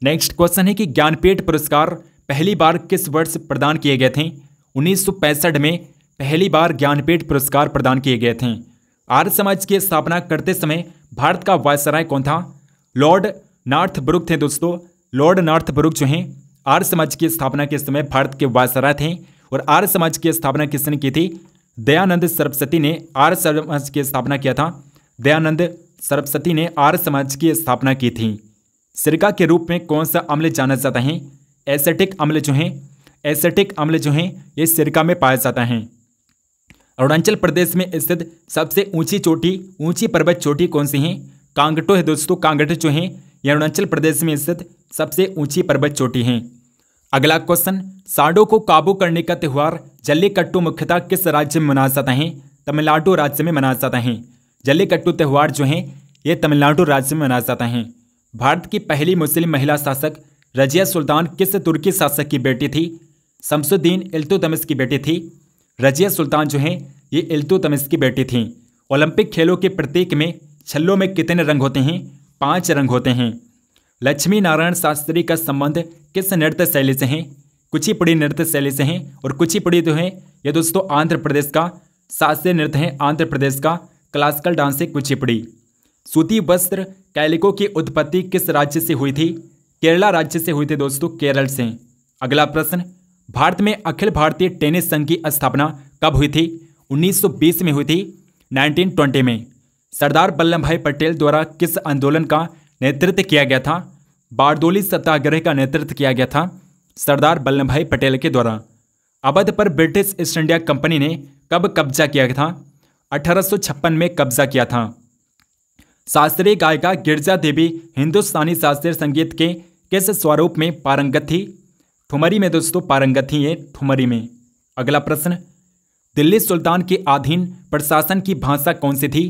नेक्स्ट क्वेश्चन है कि ज्ञानपीठ पुरस्कार पहली बार किस वर्ष प्रदान किए गए थे उन्नीस में पहली बार ज्ञानपीठ पुरस्कार प्रदान किए गए थे आर्य समाज की स्थापना करते समय भारत का वायसराय कौन था लॉर्ड नॉर्थ ब्रुक थे दोस्तों लॉर्ड नॉर्थ ब्रुक जो हैं आर्य समाज की स्थापना के समय भारत के वायसराय थे और आर्य समाज की स्थापना किसने की थी दयानंद सरस्वती ने आर्य समाज की स्थापना किया था दयानंद सरस्वती ने आर्य समाज की स्थापना की थी सिरका के रूप में कौन सा अम्ल जाना जाता है एसेटिक अम्ल जो हैं एसेटिक अम्ल जो हैं ये सिरका में पाया जाता है अरुणाचल प्रदेश में स्थित सबसे ऊंची चोटी ऊंची पर्वत चोटी कौन सी है कांगटो है दोस्तों कांगटो जो है यह अरुणाचल प्रदेश में स्थित सबसे ऊंची पर्वत चोटी है अगला क्वेश्चन साडो को काबू करने का त्यौहार जल्लीकट्टू मुख्यतः किस राज्य में मनाया जाता है तमिलनाडु राज्य में मनाया जाता है जल्लीकट्टू त्यौहार जो है ये तमिलनाडु राज्य में मनाया जाता है भारत की पहली मुस्लिम महिला शासक रजिया सुल्तान किस तुर्की शासक की बेटी थी शमसुद्दीन इल्तुतमिस की बेटी थी रजिया सुल्तान जो हैं ये इल्तु की बेटी थीं ओलंपिक खेलों के प्रतीक में छल्लों में कितने रंग होते हैं पाँच रंग होते हैं लक्ष्मी नारायण शास्त्री का संबंध किस नृत्य शैली से हैं कुचिपुड़ी नृत्य शैली से हैं और कुचिपुड़ी जो तो है ये दोस्तों आंध्र प्रदेश का शास्त्रीय नृत्य है आंध्र प्रदेश का क्लासिकल डांस है कुचिपुड़ी सूती वस्त्र कैलिको की उत्पत्ति किस राज्य से हुई थी केरला राज्य से हुई थी दोस्तों केरल से अगला प्रश्न भारत में अखिल भारतीय टेनिस संघ की स्थापना कब हुई थी 1920 में हुई थी 1920 में सरदार वल्लभ भाई पटेल द्वारा किस आंदोलन का नेतृत्व किया गया था बारदोली सत्याग्रह का नेतृत्व किया गया था सरदार वल्लभ भाई पटेल के द्वारा अवध पर ब्रिटिश ईस्ट इंडिया कंपनी ने कब कब्जा किया था अठारह में कब्जा किया था शास्त्रीय गायिका गिरजा देवी हिंदुस्तानी शास्त्रीय संगीत के किस स्वरूप में पारंगत थी ठुमरी में दोस्तों पारंगत ही है ठुमरी में अगला प्रश्न दिल्ली सुल्तान के अधीन प्रशासन की भाषा कौन सी थी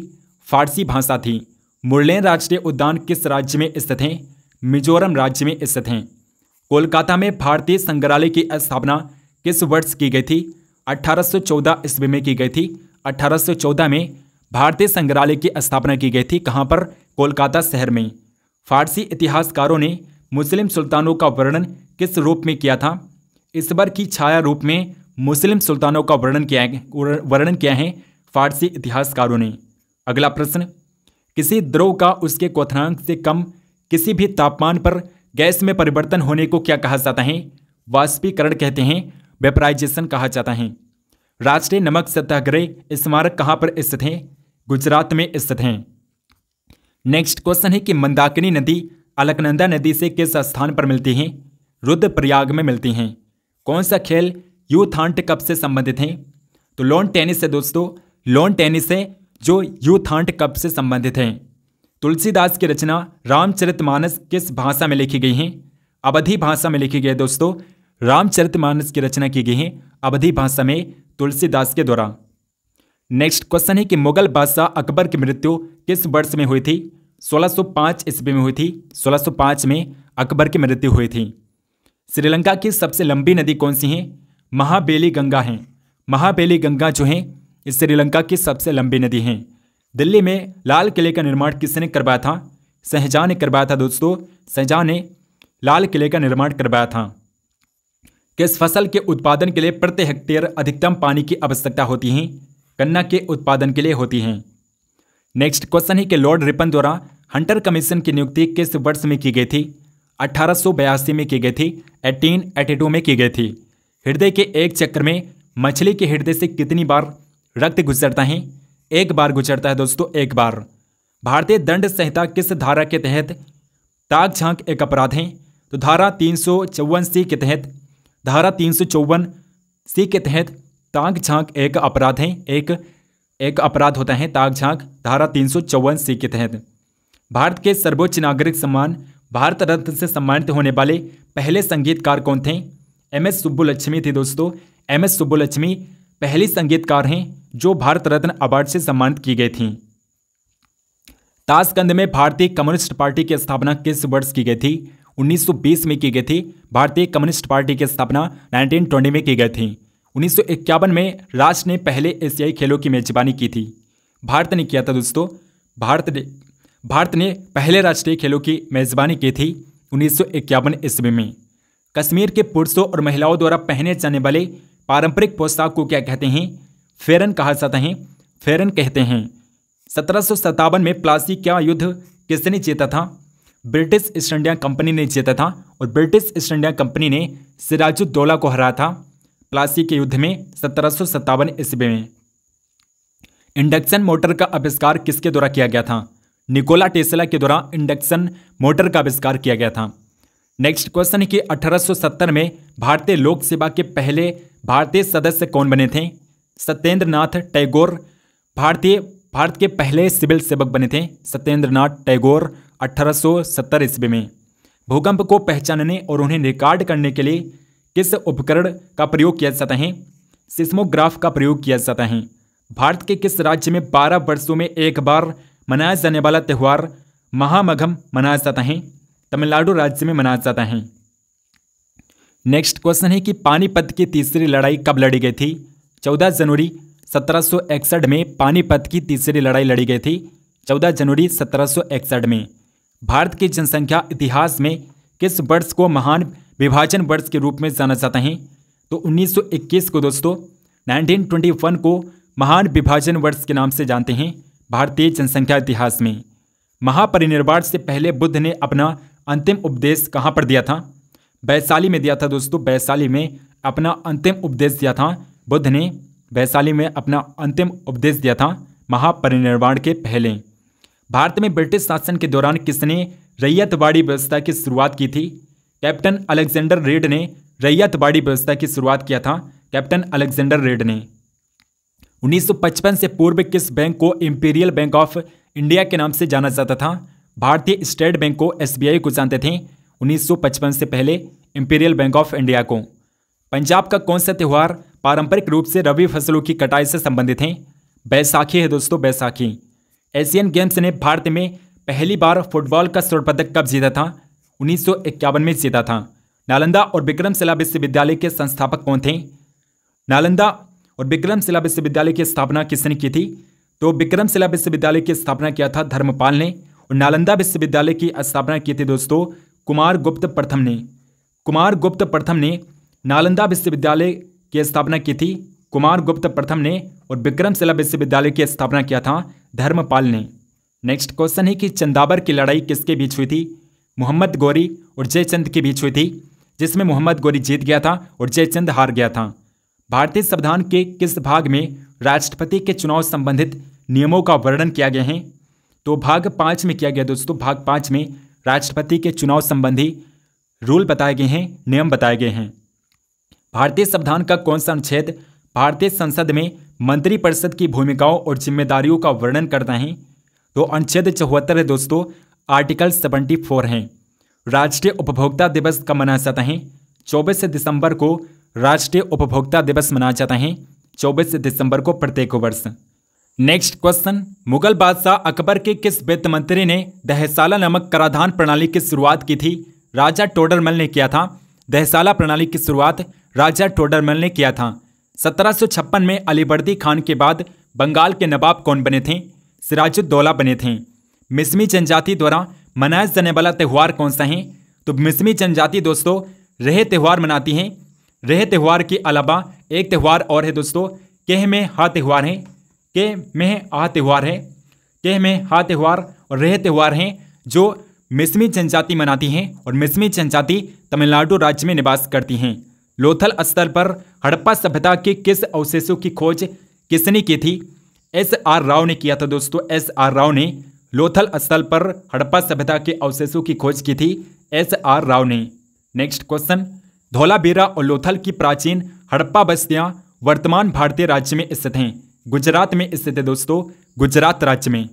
फारसी भाषा थी मुरलेन राष्ट्रीय उद्यान किस राज्य में स्थित हैं मिजोरम राज्य में स्थित हैं कोलकाता में भारतीय संग्रहालय की स्थापना किस वर्ष की गई थी 1814 ईस्वी में की गई थी 1814 में भारतीय संग्रहालय की स्थापना की गई थी कहाँ पर कोलकाता शहर में फारसी इतिहासकारों ने मुस्लिम सुल्तानों का वर्णन किस रूप में किया था इस बार की छाया रूप में मुस्लिम सुल्तानों का वर्णन किया वर्णन किया है फारसी इतिहासकारों ने अगला प्रश्न किसी द्रव का उसके क्वथनांक से कम किसी भी तापमान पर गैस में परिवर्तन होने को क्या कहा जाता है वाष्पीकरण कहते हैं वेपराइजेशन कहा जाता है राष्ट्रीय नमक सत्याग्रह स्मारक कहाँ पर स्थित है गुजरात में स्थित हैं नेक्स्ट क्वेश्चन है कि मंदाकिनी नदी अलकनंदा नदी से किस स्थान पर मिलती है रुद्रप्रयाग में मिलती हैं कौन सा खेल यूथ हंट कप से संबंधित हैं तो लॉन टेनिस है दोस्तों लॉन टेनिस है जो यूथ हंट कप से संबंधित हैं तुलसीदास की रचना रामचरितमानस किस भाषा में लिखी गई हैं अवधि भाषा में लिखी गई है दोस्तों रामचरितमानस की रचना की गई है अवधि भाषा में तुलसीदास के द्वारा नेक्स्ट क्वेश्चन है कि मुगल बादशाह अकबर की मृत्यु किस वर्ष में हुई थी 1605 ईस्वी में हुई थी 1605 में अकबर की मृत्यु हुई थी श्रीलंका की सबसे लंबी नदी कौन सी है महाबेली गंगा है महाबेली गंगा जो है श्रीलंका की सबसे लंबी नदी है दिल्ली में लाल किले का निर्माण किसने करवाया था शहजहाँ ने करवाया था दोस्तों शहजहाँ ने लाल किले का निर्माण करवाया था किस फसल के उत्पादन के लिए प्रति हेक्टेयर अधिकतम पानी की आवश्यकता होती है गन्ना के उत्पादन के लिए होती है नेक्स्ट क्वेश्चन है कि लॉर्ड रिपन द्वारा हंटर कमीशन की नियुक्ति किस वर्ष में की गई थी अठारह में किए गए थे एटीन में किए गए थे हृदय के एक चक्र में मछली के हृदय से कितनी बार रक्त गुजरता है एक बार गुजरता है दोस्तों एक बार भारतीय दंड संहिता किस धारा के तहत ताक झांक एक अपराध है तो धारा तीन सौ चौवन सी के तहत धारा तीन सौ चौवन सी के तहत ताक झांक एक अपराध है एक एक अपराध होता है ताक झांक धारा तीन सौ चौवन सी के तहत भारत के सर्वोच्च नागरिक सम्मान भारत रत्न से सम्मानित होने वाले पहले संगीतकार कौन थे एम एस सुब्बुलक्ष्मी थे दोस्तों एम एस सुब्बुलक्ष्मी पहली संगीतकार हैं जो भारत रत्न अवार्ड से सम्मानित की गई थी ताशकंद में भारतीय कम्युनिस्ट पार्टी की स्थापना किस वर्ष की गई थी 1920 में की गई थी भारतीय कम्युनिस्ट पार्टी की स्थापना 1920 में की गई थी 1951 में राष्ट्र ने पहले एशियाई खेलों की मेजबानी की थी भारत ने किया था दोस्तों भारत भारत ने पहले राष्ट्रीय खेलों की मेजबानी की थी उन्नीस ईस्वी में कश्मीर के पुरुषों और महिलाओं द्वारा पहने जाने वाले पारंपरिक पोशाक को क्या कहते हैं फेरन कहा जाता है फेरन कहते हैं सत्रह में प्लासी क्या युद्ध किसने जीता था ब्रिटिश ईस्ट इंडिया कंपनी ने जीता था और ब्रिटिश ईस्ट इंडिया कंपनी ने सिराजुद्दौला को हराया था प्लासी के युद्ध में सत्रह ईस्वी में इंडक्शन मोटर का आविष्कार किसके द्वारा किया गया था निकोला टेस्ला के द्वारा इंडक्शन मोटर का आविष्कार किया गया था नेक्स्ट क्वेश्चन है कि 1870 में भारतीय लोक सेवा के पहले भारतीय सदस्य कौन बने थे सत्येंद्र नाथ टैगोर भारतीय भारत के पहले सिविल सेवक बने थे सत्येंद्र नाथ टैगोर 1870 ईस्वी में भूकंप को पहचानने और उन्हें रिकॉर्ड करने के लिए किस उपकरण का प्रयोग किया जाता है सिस्मोग्राफ का प्रयोग किया जाता है भारत के किस राज्य में 12 वर्षों में एक बार मनाया जाने वाला त्यौहार महामघम मनाया जाता है तमिलनाडु राज्य में मनाया जाता है नेक्स्ट क्वेश्चन है कि पानीपत की तीसरी लड़ाई कब लड़ी गई थी 14 जनवरी 1761 में पानीपत की तीसरी लड़ाई लड़ी गई थी 14 जनवरी 1761 में भारत की जनसंख्या इतिहास में किस वर्ष को महान विभाजन वर्ष के रूप में जाना जाता है तो 1921 को दोस्तों 1921 को महान विभाजन वर्ष के नाम से जानते हैं भारतीय जनसंख्या इतिहास में महापरिनिर्वाण से पहले बुद्ध ने अपना अंतिम उपदेश कहाँ पर दिया था वैशाली में दिया था दोस्तों वैशाली में अपना अंतिम उपदेश दिया था बुद्ध ने वैशाली में अपना अंतिम उपदेश दिया था महापरिनिर्वाण के पहले भारत में ब्रिटिश शासन के दौरान किसने रैयतवाड़ी व्यवस्था की शुरुआत की थी कैप्टन अलेक्जेंडर रेड ने रैयतवाड़ी व्यवस्था की शुरुआत किया था कैप्टन अलेक्जेंडर रेड ने 1955 से पूर्व किस बैंक को इम्पीरियल बैंक ऑफ इंडिया के नाम से जाना जाता था भारतीय स्टेट बैंक को एसबीआई को जानते थे 1955 से पहले इम्पीरियल बैंक ऑफ इंडिया को पंजाब का कौन सा त्यौहार पारंपरिक रूप से रबी फसलों की कटाई से संबंधित हैं बैसाखी है दोस्तों बैसाखी एशियन गेम्स ने भारत में पहली बार फुटबॉल का स्वर्ण पदक कब जीता था उन्नीस में जीता था नालंदा और विक्रमशिला विश्वविद्यालय के संस्थापक कौन थे नालंदा और बिक्रमशिला विश्वविद्यालय की स्थापना किसने की थी तो बिक्रमशिला विश्वविद्यालय की स्थापना किया था धर्मपाल ने और नालंदा विश्वविद्यालय की स्थापना की थी दोस्तों कुमार गुप्त प्रथम ने कुमार गुप्त प्रथम ने नालंदा विश्वविद्यालय की स्थापना की थी कुमार गुप्त प्रथम ने और विक्रमशिला विश्वविद्यालय की स्थापना किया था धर्मपाल ने नेक्स्ट क्वेश्चन है कि चंदाबर की लड़ाई किसके बीच हुई थी मोहम्मद गौरी और जयचंद के बीच हुई थी जिसमें मोहम्मद गौरी जीत गया था और जयचंद हार गया था भारतीय संविधान के किस भाग में राष्ट्रपति के चुनाव संबंधित नियमों का वर्णन किया गया है तो भाग पाँच में किया गया दोस्तों भाग पाँच में राष्ट्रपति के चुनाव संबंधी रूल बताए गए हैं नियम बताए गए हैं भारतीय संविधान का कौन सा अनुच्छेद भारतीय संसद में मंत्रिपरिषद की भूमिकाओं और जिम्मेदारियों का वर्णन करता है तो अनुच्छेद चौहत्तर है दोस्तों आर्टिकल सेवेंटी फोर है राष्ट्रीय उपभोक्ता दिवस का मनाया जाता है चौबीस दिसंबर को राष्ट्रीय उपभोक्ता दिवस मनाया जाता है 24 दिसंबर को प्रत्येक वर्ष नेक्स्ट क्वेश्चन मुगल बादशाह अकबर के किस वित्त मंत्री ने दहसाला नामक कराधान प्रणाली की शुरुआत की थी राजा टोडरमल ने किया था दहसाला प्रणाली की शुरुआत राजा टोडरमल ने किया था सत्रह में अलीवर्दी खान के बाद बंगाल के नवाब कौन बने थे सिराजुद्दौला बने थे मिसमी जनजाति द्वारा मनाया जाने वाला त्यौहार कौन सा है तो मिसमी जनजाति दोस्तों रहे त्यौहार मनाती हैं रह त्यौहार के अलावा एक त्यौहार और है दोस्तों केह में हा त्यौहार है के में आ त्यौहार है केह में हा त्यौहार और रेह त्यौहार हैं जो मिसमी जनजाति मनाती हैं और मिसमी जनजाति तमिलनाडु राज्य में निवास करती हैं लोथल स्तर पर हड़प्पा सभ्यता के किस अवशेषों की खोज किसने की थी एस आर राव ने किया था दोस्तों एस आर राव ने लोथल स्थल पर हड़प्पा सभ्यता के अवशेषों की खोज की थी एस आर राव ने नेक्स्ट क्वेश्चन धौलाबेरा और लोथल की प्राचीन हड़प्पा बस्तियां वर्तमान भारतीय राज्य में स्थित हैं गुजरात में स्थित है दोस्तों गुजरात राज्य में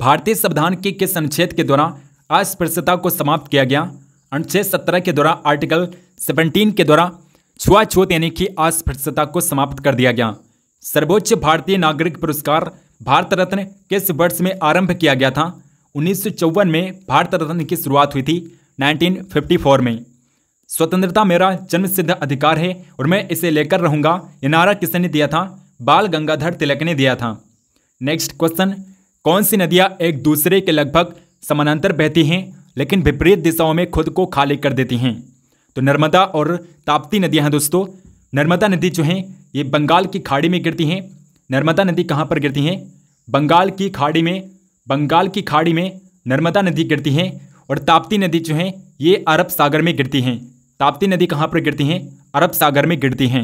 भारतीय संविधान के किस अनुच्छेद के द्वारा अस्पृश्यता को समाप्त किया गया अनुच्छेद सत्रह के द्वारा आर्टिकल सेवनटीन के द्वारा छुआछूत यानी कि अस्पृश्यता को समाप्त कर दिया गया सर्वोच्च भारतीय नागरिक पुरस्कार भारत रत्न किस वर्ष में आरंभ किया गया था उन्नीस में भारत रत्न की शुरुआत हुई थी 1954 में स्वतंत्रता मेरा जन्मसिद्ध अधिकार है और मैं इसे लेकर रहूंगा ये नारा किसने दिया था बाल गंगाधर तिलक ने दिया था नेक्स्ट क्वेश्चन कौन सी नदियाँ एक दूसरे के लगभग समानांतर बहती हैं लेकिन विपरीत दिशाओं में खुद को खाली कर देती हैं तो नर्मदा और ताप्ती नदियाँ हैं दोस्तों नर्मदा नदी जो हैं ये बंगाल की खाड़ी में गिरती हैं नर्मदा नदी कहाँ पर गिरती हैं बंगाल की खाड़ी में बंगाल की खाड़ी में नर्मदा नदी गिरती हैं और ताप्ती नदी जो हैं ये अरब सागर में गिरती हैं ताप्ती नदी कहाँ पर गिरती हैं अरब सागर में गिरती हैं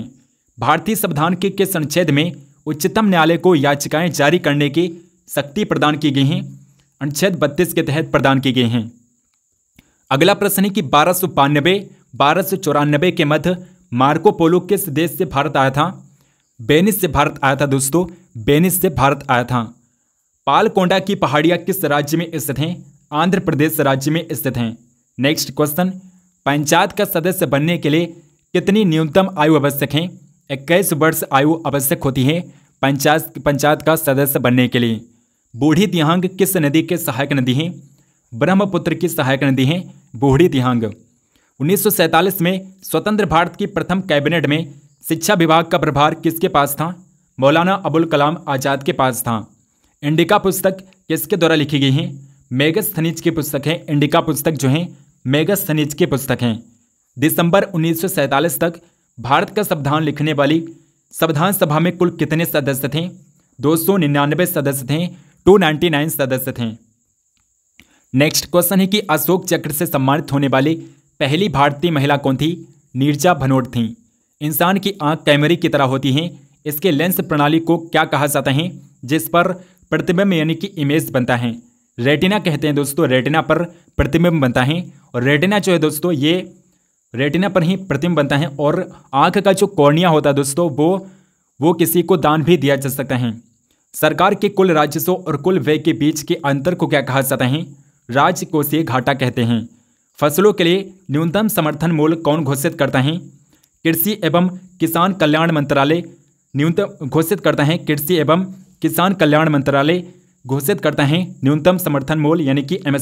भारतीय संविधान के किस अनुच्छेद में उच्चतम न्यायालय को याचिकाएं जारी करने की शक्ति प्रदान की गई हैं अनुच्छेद बत्तीस के तहत प्रदान की गई हैं अगला प्रश्न है कि बारह सौ बानबे बारह सौ चौरानबे के मध्य मार्को पोलो किस देश से भारत आया था बेनिस से भारत आया था दोस्तों बेनिस से भारत आया था पालकोंडा की पहाड़ियाँ किस राज्य में स्थित हैं आंध्र प्रदेश राज्य में स्थित हैं नेक्स्ट क्वेश्चन पंचायत का सदस्य बनने के लिए कितनी न्यूनतम आयु आवश्यक है इक्कीस वर्ष आयु आवश्यक होती है पंचायत पंचायत का सदस्य बनने के लिए बूढ़ी तिहांग किस नदी के सहायक नदी हैं ब्रह्मपुत्र की सहायक नदी हैं बूढ़ी तिहांग उन्नीस में स्वतंत्र भारत की प्रथम कैबिनेट में शिक्षा विभाग का प्रभार किसके पास था मौलाना अबुल कलाम आज़ाद के पास था इंडिका पुस्तक किसके द्वारा लिखी गई है मेगस थनीज की पुस्तक है इंडिका पुस्तक जो है मेगस सनीज की पुस्तक हैं दिसंबर 1947 तक भारत का संविधान लिखने वाली संविधान सभा में कुल कितने सदस्य थे दो सदस्य थे 299 सदस्य थे नेक्स्ट क्वेश्चन है कि अशोक चक्र से सम्मानित होने वाली पहली भारतीय महिला कौन थी नीरजा भनोट थी इंसान की आंख कैमरे की तरह होती है इसके लेंस प्रणाली को क्या कहा जाता है जिस पर प्रतिबिंब यानी कि इमेज बनता है रेटिना कहते हैं दोस्तों रेटिना पर प्रतिबिंब बनता है और रेटिना जो है दोस्तों ये रेटिना पर ही प्रतिबिंब बनता है और आँख का जो कोर्निया होता है दोस्तों वो वो किसी को दान भी दिया जा सकता है सरकार के कुल राजस्व और कुल व्यय के बीच के अंतर को क्या कहा जाता है राजकोषीय घाटा कहते हैं फसलों के लिए न्यूनतम समर्थन मूल्य कौन घोषित करता है कृषि एवं किसान कल्याण मंत्रालय न्यूनतम घोषित करता है कृषि एवं किसान कल्याण मंत्रालय घोषित करता है न्यूनतम समर्थन मूल्य यानी कि एम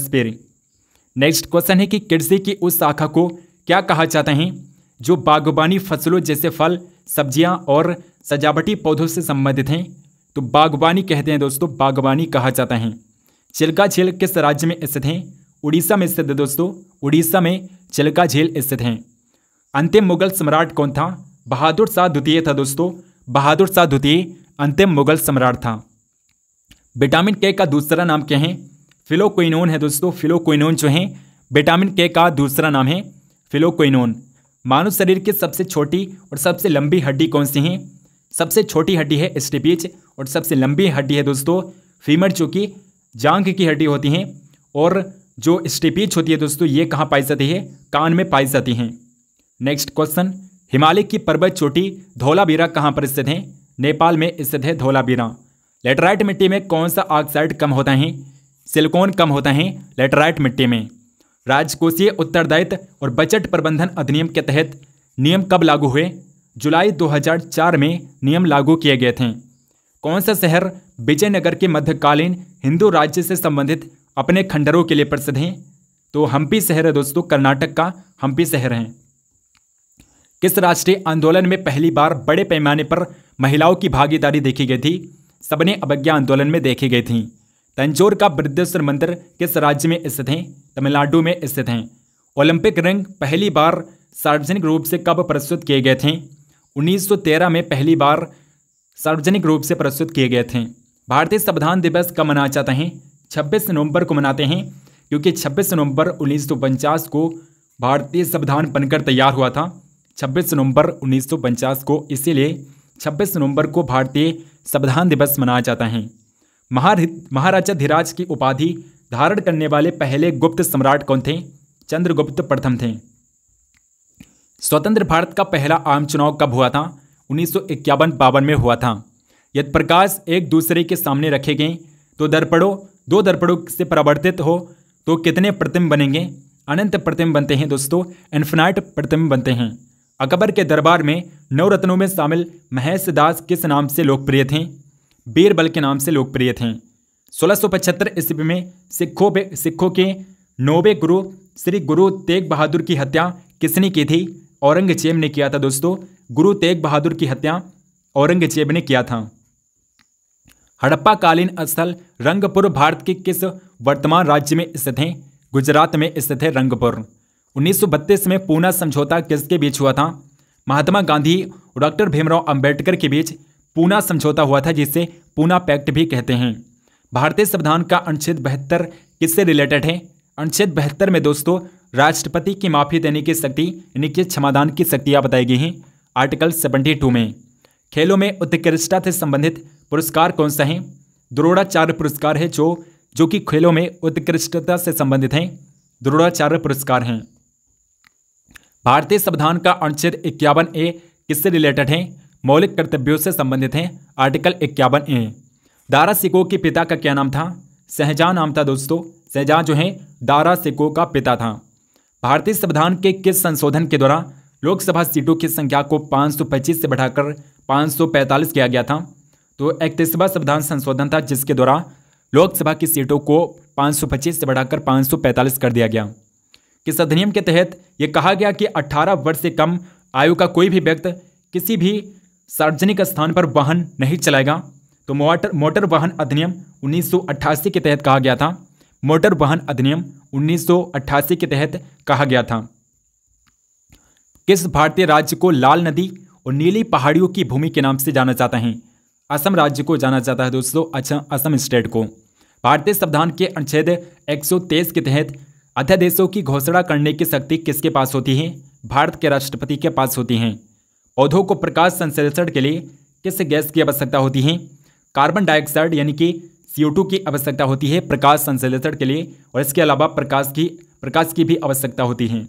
नेक्स्ट क्वेश्चन है कि कृषि की उस शाखा को क्या कहा जाता है जो बागवानी फसलों जैसे फल सब्जियां और सजावटी पौधों से संबंधित हैं तो बागवानी कहते हैं दोस्तों बागवानी कहा जाता है चिल्का झील किस राज्य में स्थित हैं उड़ीसा में स्थित है दोस्तों उड़ीसा में चिल्का झील स्थित हैं अंतिम मुगल सम्राट कौन था बहादुर शाह द्वितीय था दोस्तों बहादुर शाह द्वितीय अंतिम मुगल सम्राट था विटामिन के का दूसरा नाम क्या है फिलोक्विनोन है दोस्तों फिलोक्विनोन जो है विटामिन के का दूसरा नाम है फिलोक्विनोन मानव शरीर की सबसे छोटी और सबसे लंबी हड्डी कौन सी है सबसे छोटी हड्डी है स्टिपीज और सबसे लंबी हड्डी है दोस्तों फीमर जो कि जांघ की हड्डी होती हैं और जो स्टिपीज होती है दोस्तों ये कहाँ पाई जाती है कान में पाई जाती हैं नेक्स्ट क्वेश्चन हिमालय की पर्वत चोटी धोलाबीरा कहाँ पर स्थित है नेपाल में स्थित है धोलाबीरा लेटराइट मिट्टी में कौन सा ऑक्साइड कम होता है सिलिकॉन कम होता है लेटराइट मिट्टी में राजकोषीय उत्तरदायित्व और बजट प्रबंधन अधिनियम के तहत नियम कब लागू हुए जुलाई 2004 में नियम लागू किए गए थे कौन सा शहर विजयनगर के मध्यकालीन हिंदू राज्य से संबंधित अपने खंडरों के लिए प्रसिद्ध हैं तो हम्पी शहर है दोस्तों कर्नाटक का हम्पी शहर है किस राष्ट्रीय आंदोलन में पहली बार बड़े पैमाने पर महिलाओं की भागीदारी देखी गई थी सबने अवज्ञा आंदोलन में देखी गई थीं तंजोर का बृद्धेश्वर मंदिर किस राज्य में स्थित हैं तमिलनाडु में स्थित हैं ओलंपिक रंग पहली बार सार्वजनिक रूप से कब प्रस्तुत किए गए थे 1913 में पहली बार सार्वजनिक रूप से प्रस्तुत किए गए थे भारतीय संविधान दिवस कब मनाया जाता है 26 नवंबर को मनाते हैं क्योंकि 26 नवंबर उन्नीस को भारतीय संविधान बनकर तैयार हुआ था 26 नवंबर उन्नीस को इसीलिए 26 नवंबर को भारतीय संविधान दिवस मनाया जाता है महाराजा धीराज की उपाधि धारण करने वाले पहले गुप्त सम्राट कौन थे चंद्रगुप्त प्रथम थे स्वतंत्र भारत का पहला आम चुनाव कब हुआ था उन्नीस सौ बावन में हुआ था यदि प्रकाश एक दूसरे के सामने रखे गए तो दर्पणों दो दर्पणों से परिवर्तित हो तो कितने प्रतिम बनेंगे अनंत प्रतिम बनते हैं दोस्तों इन्फिनाइट प्रतिम बनते हैं अकबर के दरबार में नवरत्नों में शामिल महेश दास किस नाम से लोकप्रिय थे बीरबल के नाम से लोकप्रिय थे 1675 ईस्वी में सिखों पे सिखों के नौवे गुरु श्री गुरु तेग बहादुर की हत्या किसने की थी औरंगजेब ने किया था दोस्तों गुरु तेग बहादुर की हत्या औरंगजेब ने किया था हड़प्पा कालीन स्थल रंगपुर भारत के किस वर्तमान राज्य में स्थित हैं गुजरात में स्थित है रंगपुर 1932 में पूना समझौता किसके बीच हुआ था महात्मा गांधी और डॉक्टर भीमराव अंबेडकर के बीच पूना समझौता हुआ था जिसे पूना पैक्ट भी कहते हैं भारतीय संविधान का अनुच्छेद बहत्तर किससे रिलेटेड है अनुच्छेद बहत्तर में दोस्तों राष्ट्रपति की माफी देने की शक्ति यानी कि क्षमादान की शक्तियाँ बताई गई हैं आर्टिकल सेवेंटी टू में खेलों में उत्कृष्टता से संबंधित पुरस्कार कौन सा है द्रोड़ाचार्य पुरस्कार है जो जो कि खेलों में उत्कृष्टता से संबंधित हैं द्रोड़ाचार्य पुरस्कार हैं भारतीय संविधान का अनुच्छेद इक्यावन ए किससे रिलेटेड है मौलिक कर्तव्यों से संबंधित हैं आर्टिकल इक्यावन ए दारा सिको के पिता का क्या नाम था शहजहाँ नाम था दोस्तों शहजहाँ जो है दारा सिको का पिता था भारतीय संविधान के किस संशोधन के द्वारा लोकसभा सीटों की संख्या को 525 से बढ़ाकर 545 किया गया था तो इकतीसवा संविधान संशोधन था जिसके द्वारा लोकसभा की सीटों को 525 से बढ़ाकर 545 कर दिया गया किस अधिनियम के तहत ये कहा गया कि 18 वर्ष से कम आयु का कोई भी व्यक्ति किसी भी सार्वजनिक स्थान पर वाहन नहीं चलाएगा तो मोटर मोटर वाहन अधिनियम 1988 के तहत कहा गया था मोटर वाहन अधिनियम 1988 के तहत कहा गया था किस भारतीय राज्य को लाल नदी और नीली पहाड़ियों की भूमि के नाम से जाना जाता है असम राज्य को जाना जाता है दोस्तों अच्छा असम स्टेट को भारतीय संविधान के अनुच्छेद 123 के तहत अध्यादेशों की घोषणा करने की शक्ति किसके पास होती है भारत के राष्ट्रपति के पास होती है पौधों को प्रकाश संश्लेषण के लिए किस गैस की आवश्यकता होती है कार्बन डाइऑक्साइड यानी कि सी की आवश्यकता होती है प्रकाश संश्लेषण के लिए और इसके अलावा प्रकाश की प्रकाश की भी आवश्यकता होती है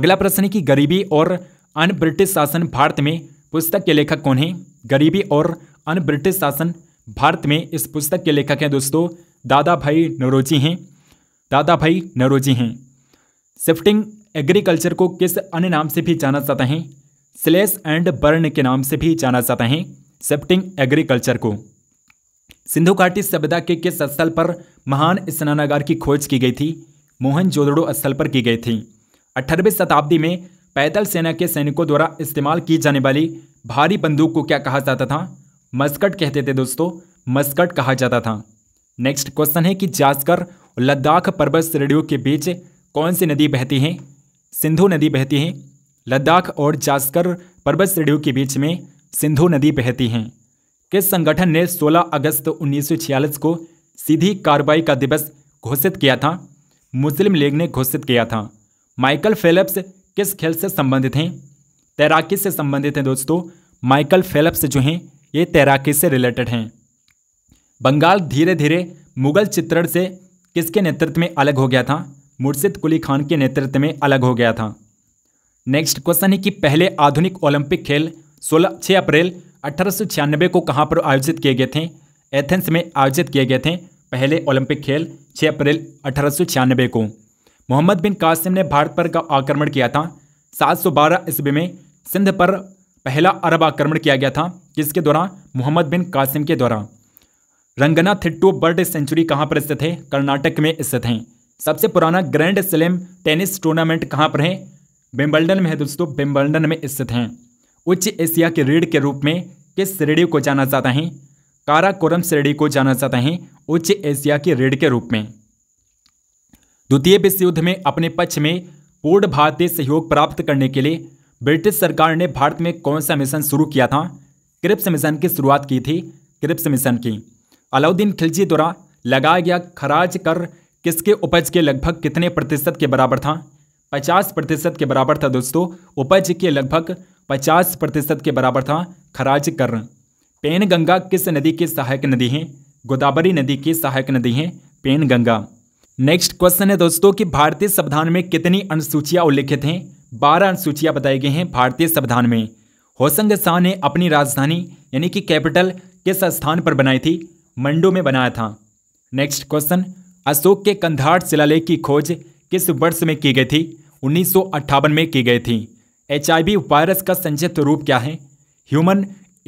अगला प्रश्न है कि गरीबी और अन ब्रिटिश शासन भारत में पुस्तक के लेखक कौन हैं गरीबी और अन ब्रिटिश शासन भारत में इस पुस्तक के लेखक हैं दोस्तों दादा भाई नरोजी हैं दादा भाई नरोजी हैं शिफ्टिंग एग्रीकल्चर को किस अन्य नाम से भी जाना जाता है स्लेस एंड बर्न के नाम से भी जाना जाता है शिफ्टिंग एग्रीकल्चर को सिंधु घाटी सभ्यता के किस स्थल पर महान स्नानागार की खोज की गई थी मोहन जोदड़ो स्थल पर की गई थी अठारहवीं शताब्दी में पैदल सेना के सैनिकों द्वारा इस्तेमाल की जाने वाली भारी बंदूक को क्या कहा जाता था मस्कट कहते थे दोस्तों मस्कट कहा जाता था नेक्स्ट क्वेश्चन है कि जास्कर और लद्दाख पर्वत श्रेणियों के बीच कौन सी नदी बहती है सिंधु नदी बहती है लद्दाख और जास्कर पर्वत श्रेणियों के बीच में सिंधु नदी बहती हैं किस संगठन ने 16 अगस्त 1946 को सीधी कार्रवाई का दिवस घोषित किया था मुस्लिम लीग ने घोषित किया था माइकल फेलप्स किस खेल से संबंधित हैं तैराकी से संबंधित हैं दोस्तों माइकल फेलप्स जो हैं ये तैराकी से रिलेटेड हैं बंगाल धीरे धीरे मुगल चित्रण से किसके नेतृत्व में अलग हो गया था मुर्शिद कुली खान के नेतृत्व में अलग हो गया था नेक्स्ट क्वेश्चन है कि पहले आधुनिक ओलंपिक खेल सोलह छः अप्रैल अठारह को कहाँ पर आयोजित किए गए थे एथेंस में आयोजित किए गए थे पहले ओलंपिक खेल 6 अप्रैल अठारह को मोहम्मद बिन कासिम ने भारत पर का आक्रमण किया था 712 ईस्वी में सिंध पर पहला अरब आक्रमण किया गया था जिसके द्वारा मोहम्मद बिन कासिम के द्वारा रंगना थिट्टू बर्ड सेंचुरी कहाँ पर स्थित है कर्नाटक में स्थित हैं सबसे पुराना ग्रैंड स्लैम टेनिस टूर्नामेंट कहाँ पर है बिम्बल्डन में है दोस्तों बेम्बल्डन में स्थित हैं उच्च एशिया के रीढ़ के रूप में किस श्रेणी को जाना जाता है काराकोरम श्रेणी को जाना जाता है उच्च एशिया के रीढ़ के रूप में द्वितीय विश्व युद्ध में अपने पक्ष में पूर्ण भारतीय सहयोग प्राप्त करने के लिए ब्रिटिश सरकार ने भारत में कौन सा मिशन शुरू किया था क्रिप्स मिशन की शुरुआत की थी क्रिप्स मिशन की अलाउद्दीन खिलजी द्वारा लगाया गया खराज कर किसके उपज के लगभग कितने प्रतिशत के बराबर था 50 प्रतिशत के बराबर था दोस्तों उपज के लगभग 50 प्रतिशत के बराबर था खराज कर पेनगंगा किस नदी की सहायक नदी है गोदावरी नदी की सहायक नदी है पेनगंगा नेक्स्ट क्वेश्चन है दोस्तों कि भारतीय संविधान में कितनी अनुसूचियां उल्लिखित हैं बारह अनुसूचियां बताई गई हैं भारतीय संविधान में होसंग शाह ने अपनी राजधानी यानी कि कैपिटल किस स्थान पर बनाई थी मंडो में बनाया था नेक्स्ट क्वेश्चन अशोक के कंधार शिलालेख की खोज किस वर्ष में की गई थी उन्नीस में की गई थी एच वायरस का संक्षिप्त रूप क्या है ह्यूमन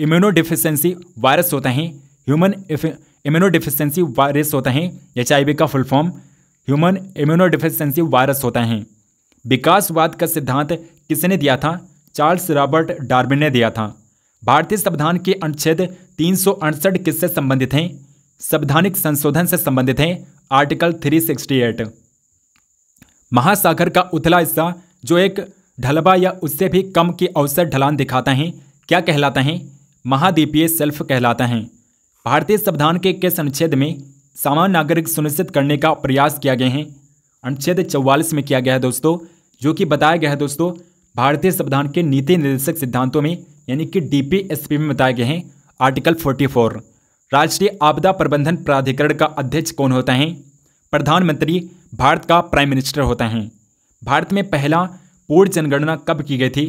इम्यूनोडिफिशेंसी वायरस होता है ह्यूमन इम्यूनोडिफिशेंसी वायरस होता है एच का full form human immunodeficiency virus होता है विकासवाद का सिद्धांत किसने दिया था चार्ल्स रॉबर्ट डार्विन ने दिया था भारतीय संविधान के अनुच्छेद तीन किससे संबंधित हैं संवैधानिक संशोधन से संबंधित हैं आर्टिकल 368 महासागर का उथला हिस्सा जो एक ढलबा या उससे भी कम की अवसर ढलान दिखाता है क्या कहलाता है महाद्वीपीय सेल्फ कहलाता है भारतीय संविधान के किस अनुच्छेद में सामान्य नागरिक सुनिश्चित करने का प्रयास किया गया है अनुच्छेद चौवालीस में किया गया है दोस्तों जो कि बताया गया है दोस्तों भारतीय संविधान के नीति निर्देशक सिद्धांतों में यानी कि डीपीएसपी में बताए गए हैं आर्टिकल 44 राष्ट्रीय आपदा प्रबंधन प्राधिकरण का अध्यक्ष कौन होता है प्रधानमंत्री भारत का प्राइम मिनिस्टर होता है भारत में पहला पूर्ण जनगणना कब की गई थी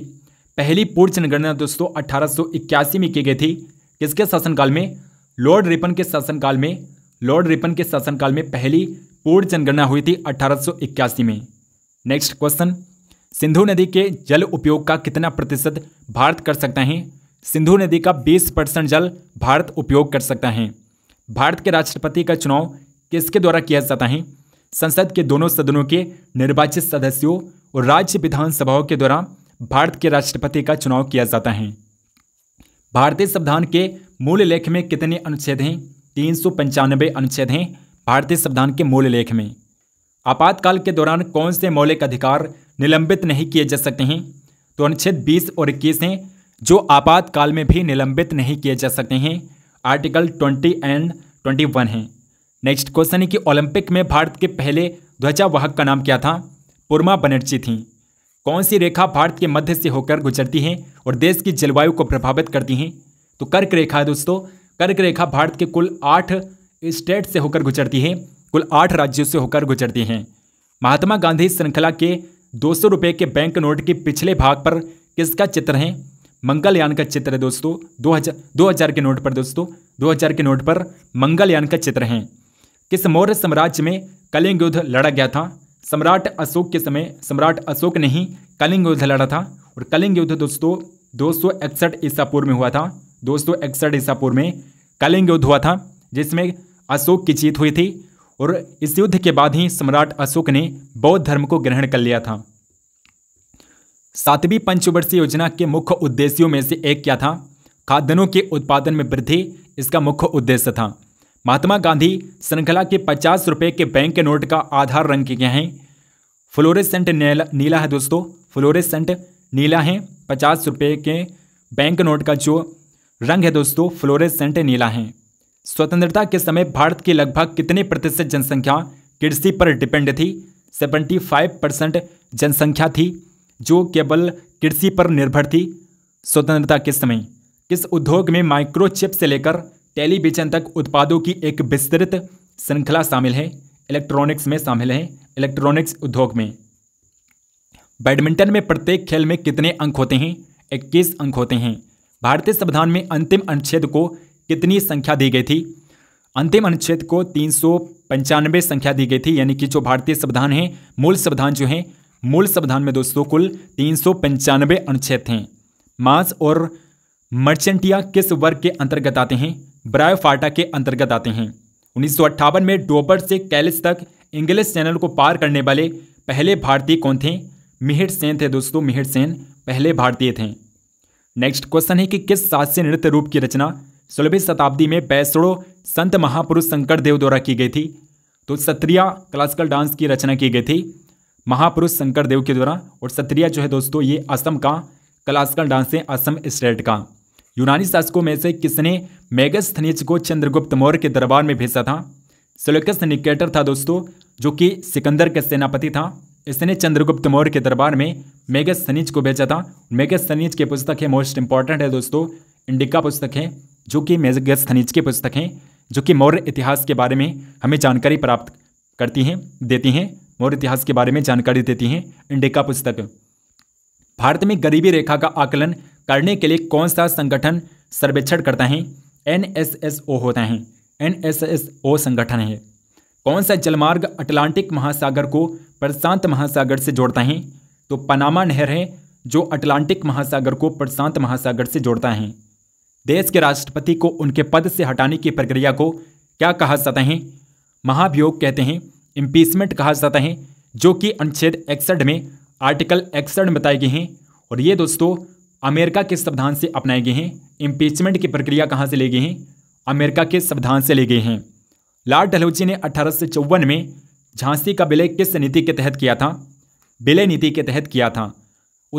पहली पूर्ण जनगणना दोस्तों अठारह में की गई थी किसके शासनकाल में लॉर्ड रिपन के शासनकाल में लॉर्ड रिपन के शासनकाल में पहली पूर्ण जनगणना हुई थी अठारह में नेक्स्ट क्वेश्चन सिंधु नदी के जल उपयोग का कितना प्रतिशत भारत कर सकता है सिंधु नदी का 20 परसेंट जल भारत उपयोग कर सकता है भारत के राष्ट्रपति का चुनाव किसके द्वारा किया जाता है संसद के दोनों सदनों के निर्वाचित सदस्यों और राज्य विधानसभाओं के द्वारा भारत के राष्ट्रपति का चुनाव किया जाता है भारतीय संविधान के मूल लेख में कितने अनुच्छेद हैं तीन सौ पंचानबे अनुच्छेद हैं भारतीय संविधान के मूल लेख में आपातकाल के दौरान कौन से मौलिक अधिकार निलंबित नहीं किए जा सकते हैं तो अनुच्छेद बीस और इक्कीस हैं जो आपातकाल में भी निलंबित नहीं किए जा सकते हैं article twenty and twenty one है नेक्स्ट क्वेश्चन है कि ओलंपिक में भारत के पहले ध्वजावाहक का नाम क्या था पूर्मा बनर्जी थी कौन सी रेखा भारत के मध्य से होकर गुजरती है और देश की जलवायु को प्रभावित करती हैं तो कर्क रेखा है दोस्तों कर्क रेखा भारत के कुल आठ स्टेट से होकर गुजरती है कुल आठ राज्यों से होकर गुजरती हैं महात्मा गांधी श्रृंखला के दो सौ रुपये के बैंक नोट के पिछले भाग पर किसका चित्र है मंगलयान का चित्र है दोस्तों दो हजार दो हजार के नोट पर दोस्तों दो हजार के नोट पर मंगलयान का चित्र है किस मौर्य साम्राज्य में कलिंग युद्ध लड़ा गया था सम्राट अशोक के समय सम्राट अशोक ने ही कलिंग युद्ध लड़ा था और कलिंग युद्ध दोस्तों दो सौ इकसठ ईसा पूर्व में हुआ था दो सौ इकसठ ईसा पूर्व में कलिंग युद्ध हुआ था जिसमें अशोक की जीत हुई थी और इस युद्ध के बाद ही सम्राट अशोक ने बौद्ध धर्म को ग्रहण कर लिया था सातवीं पंचवर्षीय योजना के मुख्य उद्देश्यों में से एक क्या था खाद्यान्नों के उत्पादन में वृद्धि इसका मुख्य उद्देश्य था महात्मा गांधी श्रृंखला के पचास रुपये के बैंक के नोट का आधार रंग के हैं फ्लोरेसेंट नीला है दोस्तों फ्लोरेसेंट नीला है पचास रुपये के बैंक नोट का जो रंग है दोस्तों फ्लोरेसेंट नीला है स्वतंत्रता के समय भारत की लगभग कितने प्रतिशत जनसंख्या कृषि पर डिपेंड थी 75 परसेंट जनसंख्या थी जो केवल कृषि पर निर्भर थी स्वतंत्रता के समय किस उद्योग में माइक्रोचिप से लेकर टेलीविजन तक उत्पादों की एक विस्तृत श्रृंखला शामिल है इलेक्ट्रॉनिक्स में शामिल है इलेक्ट्रॉनिक्स उद्योग में बैडमिंटन में प्रत्येक खेल में कितने अंक होते हैं इक्कीस अंक होते हैं भारतीय संविधान में अंतिम अनुच्छेद को कितनी संख्या दी गई थी अंतिम अनुच्छेद को तीन संख्या दी गई थी यानी कि जो भारतीय संविधान है मूल संविधान जो है मूल संविधान में दोस्तों कुल तीन अनुच्छेद हैं मांस और मर्चेंटिया किस वर्ग के अंतर्गत आते हैं ब्रायोफाटा के अंतर्गत आते हैं उन्नीस में डोबर से कैलिस तक इंग्लिश चैनल को पार करने वाले पहले भारतीय कौन थे मिहिर सेन थे दोस्तों मिहिर सेन पहले भारतीय थे नेक्स्ट क्वेश्चन है कि किस शास्त्रीय नृत्य रूप की रचना सोलहवीं शताब्दी में पैसड़ों संत महापुरुष शंकर देव द्वारा की गई थी तो सत्रिया क्लासिकल डांस की रचना की गई थी महापुरुष शंकर देव के द्वारा और सत्रिया जो है दोस्तों ये असम का क्लासिकल डांस है असम स्टेट का यूनानी शासकों में से किसने मेगस्थनीज को चंद्रगुप्त मौर्य के दरबार में भेजा था सिलेकस निकेटर था दोस्तों जो कि सिकंदर का सेनापति था इसने चंद्रगुप्त मौर्य के दरबार में मेगस्थनीज को भेजा था मेगस्थनीज की पुस्तक है मोस्ट इंपॉर्टेंट है दोस्तों इंडिका पुस्तक है जो कि मेजगस खनिज की पुस्तक हैं जो कि मौर्य इतिहास के बारे में हमें जानकारी प्राप्त करती हैं देती हैं मौर्य इतिहास के बारे में जानकारी देती हैं इंडिका पुस्तक भारत में गरीबी रेखा का आकलन करने के लिए कौन सा संगठन सर्वेक्षण करता है एन होता है एन संगठन है कौन सा जलमार्ग अटलांटिक महासागर को प्रशांत महासागर से जोड़ता है तो पनामा नहर है जो अटलांटिक महासागर को प्रशांत महासागर से जोड़ता है देश के राष्ट्रपति को उनके पद से हटाने की प्रक्रिया को क्या कहा जाता है महाभियोग कहते हैं इम्पीचमेंट कहा जाता है जो कि अनुच्छेद इकसठ में आर्टिकल इकसठ में बताए गए हैं और ये दोस्तों अमेरिका के संविधान से अपनाए गए हैं इम्पीचमेंट की प्रक्रिया कहाँ से ले गए हैं अमेरिका के संविधान से ले गए हैं लाल डलहौजी ने अठारह में झांसी का विलय किस नीति के तहत किया था विलय नीति के तहत किया था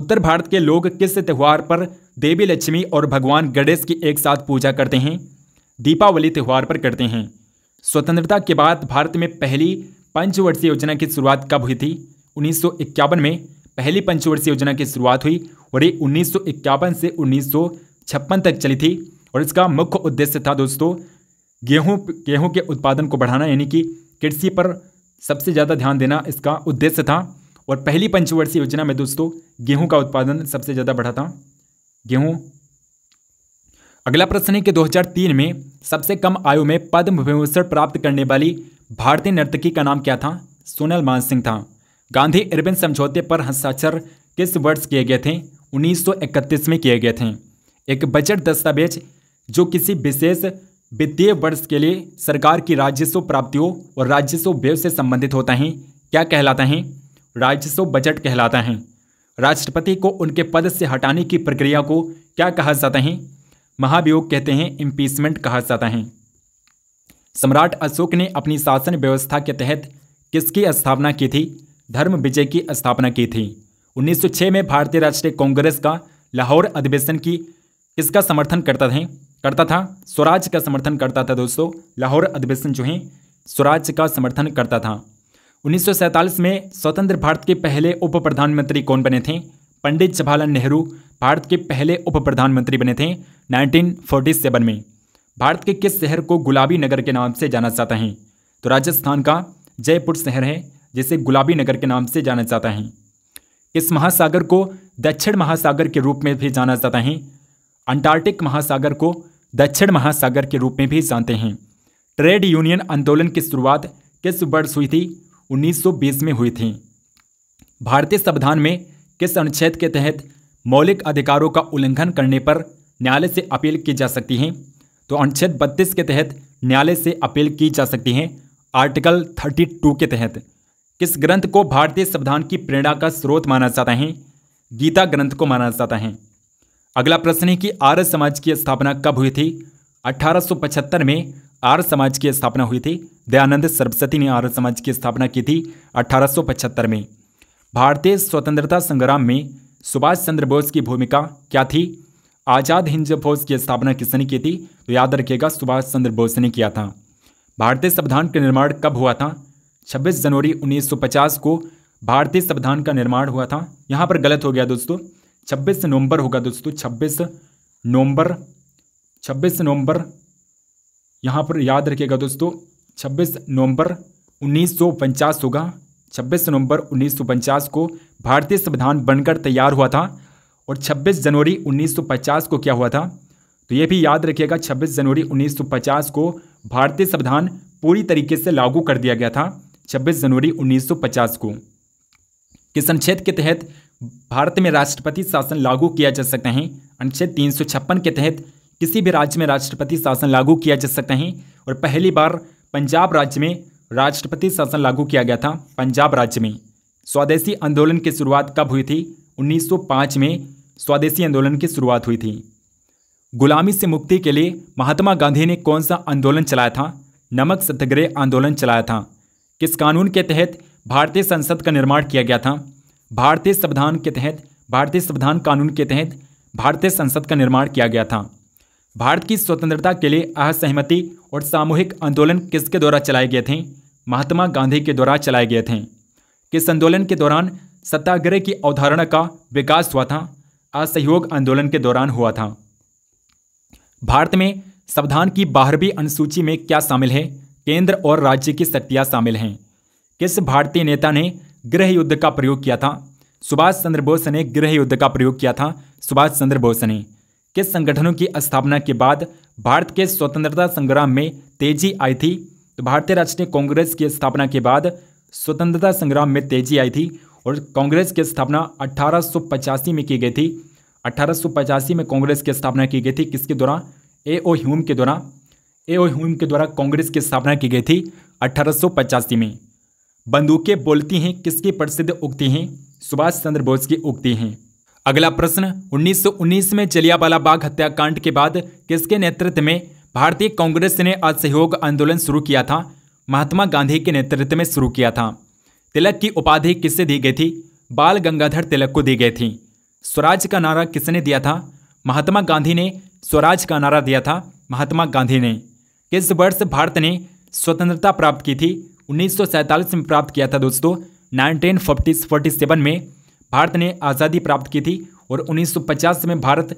उत्तर भारत के लोग किस त्यौहार पर देवी लक्ष्मी और भगवान गणेश की एक साथ पूजा करते हैं दीपावली त्यौहार पर करते हैं स्वतंत्रता के बाद भारत में पहली पंचवर्षीय योजना की शुरुआत कब हुई थी उन्नीस में पहली पंचवर्षीय योजना की शुरुआत हुई और ये उन्नीस से उन्नीस तक चली थी और इसका मुख्य उद्देश्य था दोस्तों गेहूं गेहूं के उत्पादन को बढ़ाना यानी कि कृषि पर सबसे ज़्यादा ध्यान देना इसका उद्देश्य था और पहली पंचवर्षीय योजना में दोस्तों गेहूं का उत्पादन सबसे ज़्यादा बढ़ा था गेहूं अगला प्रश्न है कि 2003 में सबसे कम आयु में पद्म विभूषण प्राप्त करने वाली भारतीय नर्तकी का नाम क्या था सोनल मान सिंह था गांधी इरविन समझौते पर हस्ताक्षर किस वर्ष किए गए थे 1931 में किए गए थे एक बजट दस्तावेज जो किसी विशेष वित्तीय वर्ष के लिए सरकार की राजस्व प्राप्तियों और राजस्व व्यय से संबंधित होता है क्या कहलाता है राजस्व बजट कहलाता है राष्ट्रपति को उनके पद से हटाने की प्रक्रिया को क्या कहा जाता है महाभियोग कहते हैं इम्पीचमेंट कहा जाता है सम्राट अशोक ने अपनी शासन व्यवस्था के तहत किसकी स्थापना की थी धर्म विजय की स्थापना की थी 1906 में भारतीय राष्ट्रीय कांग्रेस का लाहौर अधिवेशन की किसका समर्थन करता था करता था स्वराज का समर्थन करता था दोस्तों लाहौर अधिवेशन जो है स्वराज का समर्थन करता था उन्नीस में स्वतंत्र भारत के पहले उप प्रधानमंत्री कौन बने थे पंडित जवाहरलाल नेहरू भारत के पहले उप प्रधानमंत्री बने थे 1947 में भारत के किस शहर को गुलाबी नगर के नाम से जाना जाता है तो राजस्थान का जयपुर शहर है जिसे गुलाबी नगर के नाम से जाना जाता है इस महासागर को दक्षिण महासागर के रूप में भी जाना जाता है अंटार्कटिक महासागर को दक्षिण महासागर के रूप में भी जानते हैं ट्रेड यूनियन आंदोलन की शुरुआत किस वर्ष हुई थी 1920 में हुई थी भारतीय संविधान में किस अनुच्छेद के तहत मौलिक अधिकारों का उल्लंघन करने पर न्यायालय से अपील की जा सकती है तो अनुच्छेद 32 के तहत न्यायालय से अपील की जा सकती है आर्टिकल 32 के तहत किस ग्रंथ को भारतीय संविधान की प्रेरणा का स्रोत माना जाता है गीता ग्रंथ को माना जाता है अगला प्रश्न है कि आर्य समाज की स्थापना कब हुई थी 1875 में आर्य समाज की स्थापना हुई थी दयानंद सरस्वती ने आर्य समाज की स्थापना की थी 1875 में भारतीय स्वतंत्रता संग्राम में सुभाष चंद्र बोस की भूमिका क्या थी आज़ाद हिंद फौज की स्थापना किसने की थी तो याद रखिएगा सुभाष चंद्र बोस ने किया था भारतीय संविधान का निर्माण कब हुआ था 26 जनवरी 1950 को भारतीय संविधान का निर्माण हुआ था यहाँ पर गलत हो गया दोस्तों 26 नवंबर होगा दोस्तों 26 नवंबर 26 नवंबर यहाँ पर याद रखिएगा दोस्तों 26 नवंबर उन्नीस होगा 26 नवंबर उन्नीस को भारतीय संविधान बनकर तैयार हुआ था और 26 जनवरी 1950 को क्या हुआ था तो ये भी याद रखिएगा 26 जनवरी 1950 को भारतीय संविधान पूरी तरीके से लागू कर दिया गया था 26 जनवरी 1950 को किस अनुच्छेद के तहत भारत में राष्ट्रपति शासन लागू किया जा सकता है अनुच्छेद तीन के तहत किसी भी राज्य में राष्ट्रपति शासन लागू किया जा सकता है और पहली बार पंजाब राज्य में राष्ट्रपति शासन लागू किया गया था पंजाब राज्य में स्वदेशी आंदोलन की शुरुआत कब हुई थी 1905 में स्वदेशी आंदोलन की शुरुआत हुई थी गुलामी से मुक्ति के लिए महात्मा गांधी ने कौन सा आंदोलन चलाया था नमक सत्याग्रह आंदोलन चलाया था किस कानून के तहत भारतीय संसद का निर्माण किया गया था भारतीय संविधान के तहत भारतीय संविधान कानून के तहत भारतीय संसद का निर्माण किया गया था भारत की स्वतंत्रता के लिए असहमति और सामूहिक आंदोलन किसके द्वारा चलाए गए थे महात्मा गांधी के द्वारा चलाए गए थे किस आंदोलन के दौरान सत्याग्रह की अवधारणा का विकास हुआ था असहयोग आंदोलन के दौरान हुआ था भारत में संविधान की बारहवीं अनुसूची में क्या शामिल है केंद्र और राज्य की शक्तियाँ शामिल हैं किस भारतीय नेता ने गृह युद्ध का प्रयोग किया था सुभाष चंद्र बोस ने गृह युद्ध का प्रयोग किया था सुभाष चंद्र बोस ने के संगठनों की स्थापना के बाद भारत के स्वतंत्रता संग्राम में तेजी आई थी तो भारतीय राष्ट्रीय कांग्रेस की स्थापना के बाद स्वतंत्रता संग्राम में तेजी आई थी और कांग्रेस की स्थापना अठारह में की गई थी अठारह में कांग्रेस की स्थापना की गई थी किसके द्वारा ए ओ ह्यूम के द्वारा ए ओ ह्यूम के द्वारा कांग्रेस की स्थापना की गई थी अठारह में बंदूकें बोलती हैं किसकी प्रसिद्ध उक्ति हैं सुभाष चंद्र बोस की उक्ति हैं अगला प्रश्न 1919 में जलियावाला बाग हत्याकांड के बाद किसके नेतृत्व में भारतीय कांग्रेस ने असहयोग आंदोलन शुरू किया था महात्मा गांधी के नेतृत्व में शुरू किया था तिलक की उपाधि किससे दी गई थी बाल गंगाधर तिलक को दी गई थी स्वराज का नारा किसने दिया था महात्मा गांधी ने स्वराज का नारा दिया था महात्मा गांधी ने किस वर्ष भारत ने स्वतंत्रता प्राप्त की थी उन्नीस में प्राप्त किया था दोस्तों नाइनटीन फोर्टी में भारत ने आज़ादी प्राप्त की थी और 1950 में भारत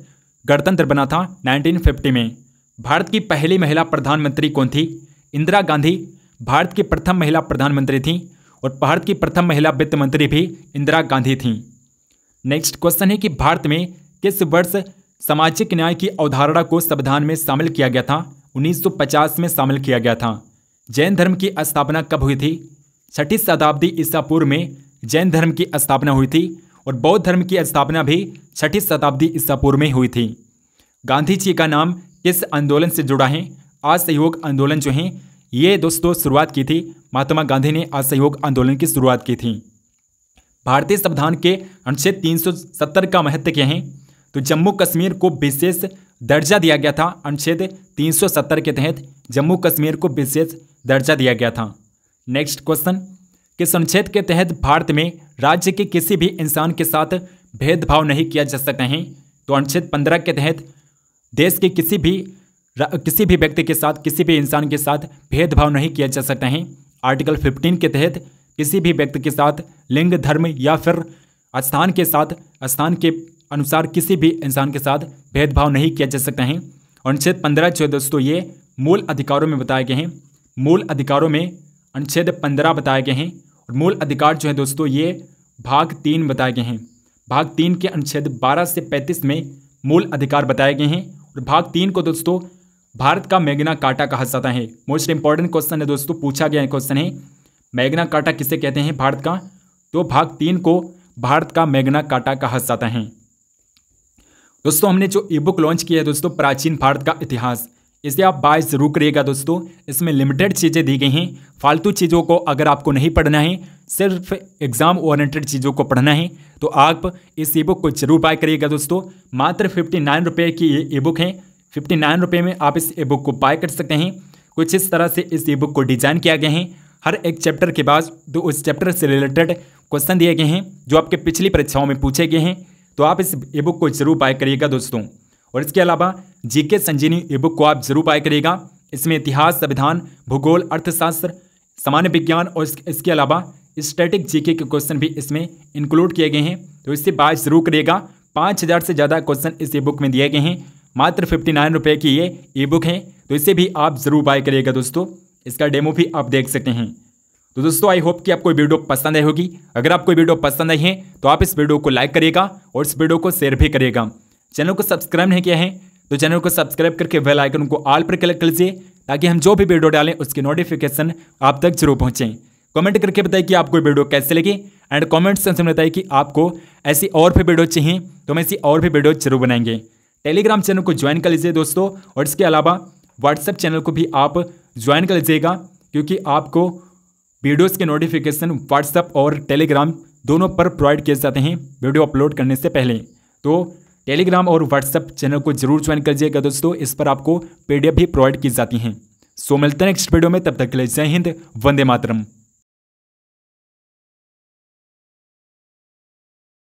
गणतंत्र बना था 1950 में भारत की पहली महिला प्रधानमंत्री कौन थी इंदिरा गांधी भारत की प्रथम महिला प्रधानमंत्री थीं और भारत की प्रथम महिला वित्त मंत्री भी इंदिरा गांधी थी नेक्स्ट क्वेश्चन है कि भारत में किस वर्ष सामाजिक न्याय की अवधारणा को संविधान में शामिल किया गया था 1950 में शामिल किया गया था जैन धर्म की स्थापना कब हुई थी छठी शताब्दी ईसा पूर्व में जैन धर्म की स्थापना हुई थी और बौद्ध धर्म की स्थापना भी छठी शताब्दी ईसा पूर्व में हुई थी गांधी जी का नाम किस आंदोलन से जुड़ा है असहयोग आंदोलन जो है ये दोस्तों शुरुआत की थी महात्मा गांधी ने असहयोग आंदोलन की शुरुआत की थी भारतीय संविधान के अनुच्छेद 370 का महत्व क्या है तो जम्मू कश्मीर को विशेष दर्जा दिया गया था अनुच्छेद 370 के तहत जम्मू कश्मीर को विशेष दर्जा दिया गया था नेक्स्ट क्वेश्चन किस अनुच्छेद के तहत भारत में राज्य के किसी भी इंसान के साथ भेदभाव नहीं किया जा सकता है तो अनुच्छेद पंद्रह के तहत देश के किसी भी किसी भी व्यक्ति के साथ किसी भी इंसान के साथ भेदभाव नहीं किया जा सकता है आर्टिकल 15 के तहत किसी भी व्यक्ति के साथ लिंग धर्म या फिर स्थान के साथ स्थान के अनुसार किसी भी इंसान के साथ भेदभाव नहीं किया जा सकता है अनुच्छेद पंद्रह जो दोस्तों ये मूल अधिकारों में बताए गए हैं मूल अधिकारों में अनुच्छेद पंद्रह बताए गए हैं और मूल अधिकार जो है दोस्तों ये भाग तीन बताए गए हैं भाग तीन के अनुच्छेद 12 से 35 में मूल अधिकार बताए गए हैं और भाग तीन को दोस्तों भारत का मैग्ना काटा कहा जाता है मोस्ट इंपॉर्टेंट क्वेश्चन है दोस्तों पूछा गया क्वेश्चन है मैग्ना काटा किसे कहते हैं भारत का तो भाग तीन को भारत का मैग्ना काटा कहा जाता है दोस्तों हमने जो ई बुक लॉन्च किया है दोस्तों प्राचीन भारत का इतिहास इसे आप बाय ज़रूर करिएगा दोस्तों इसमें लिमिटेड चीज़ें दी गई हैं फालतू चीज़ों को अगर आपको नहीं पढ़ना है सिर्फ एग्ज़ाम ओरिएंटेड चीज़ों को पढ़ना है तो आप इस ई बुक को जरूर बाय करिएगा दोस्तों मात्र फिफ्टी नाइन रुपये की ये ई बुक है फिफ्टी नाइन रुपये में आप इस ई बुक को बाय कर सकते हैं कुछ इस तरह से इस ई बुक को डिज़ाइन किया गया है हर एक चैप्टर के बाद तो उस चैप्टर से रिलेटेड क्वेश्चन दिए गए हैं जो आपके पिछली परीक्षाओं में पूछे गए हैं तो आप इस ई बुक को जरूर बाय करिएगा दोस्तों और इसके अलावा जीके संजीनी ई बुक को आप जरूर बाय करिएगा इसमें इतिहास संविधान भूगोल अर्थशास्त्र सामान्य विज्ञान और इसके अलावा स्टैटिक जीके के क्वेश्चन भी इसमें इंक्लूड किए गए हैं तो इससे बात जरूर करिएगा पाँच हज़ार से ज़्यादा क्वेश्चन इस ई बुक में दिए गए हैं मात्र फिफ्टी नाइन रुपये की ये ई बुक है तो इसे भी आप ज़रूर बाय करिएगा दोस्तों इसका डेमो भी आप देख सकते हैं तो दोस्तों आई होप कि आपको वीडियो पसंद आई होगी अगर आपको वीडियो पसंद आई है तो आप इस वीडियो को लाइक करिएगा और इस वीडियो को शेयर भी करिएगा चैनल को सब्सक्राइब नहीं किया है तो चैनल को सब्सक्राइब करके बेल आइकन को ऑल पर क्लिक कर लीजिए ताकि हम जो भी वीडियो डालें उसकी नोटिफिकेशन आप तक जरूर पहुँचें कमेंट करके बताइए कि आपको वीडियो कैसे लगे एंड कॉमेंट से में बताइए कि आपको ऐसी और भी वीडियो चाहिए तो हम ऐसी और भी वीडियो जरूर बनाएंगे टेलीग्राम चैनल को ज्वाइन कर लीजिए दोस्तों और इसके अलावा व्हाट्सएप चैनल को भी आप ज्वाइन कर लीजिएगा क्योंकि आपको वीडियोस के नोटिफिकेशन व्हाट्सएप और टेलीग्राम दोनों पर प्रोवाइड किए जाते हैं वीडियो अपलोड करने से पहले तो टेलीग्राम और व्हाट्सएप चैनल को जरूर ज्वाइन कर लीजिएगा दोस्तों इस पर आपको पीडीएफ भी प्रोवाइड की जाती हैं सो मिलते हैं नेक्स्ट वीडियो में तब तक के लिए जय हिंद वंदे मातरम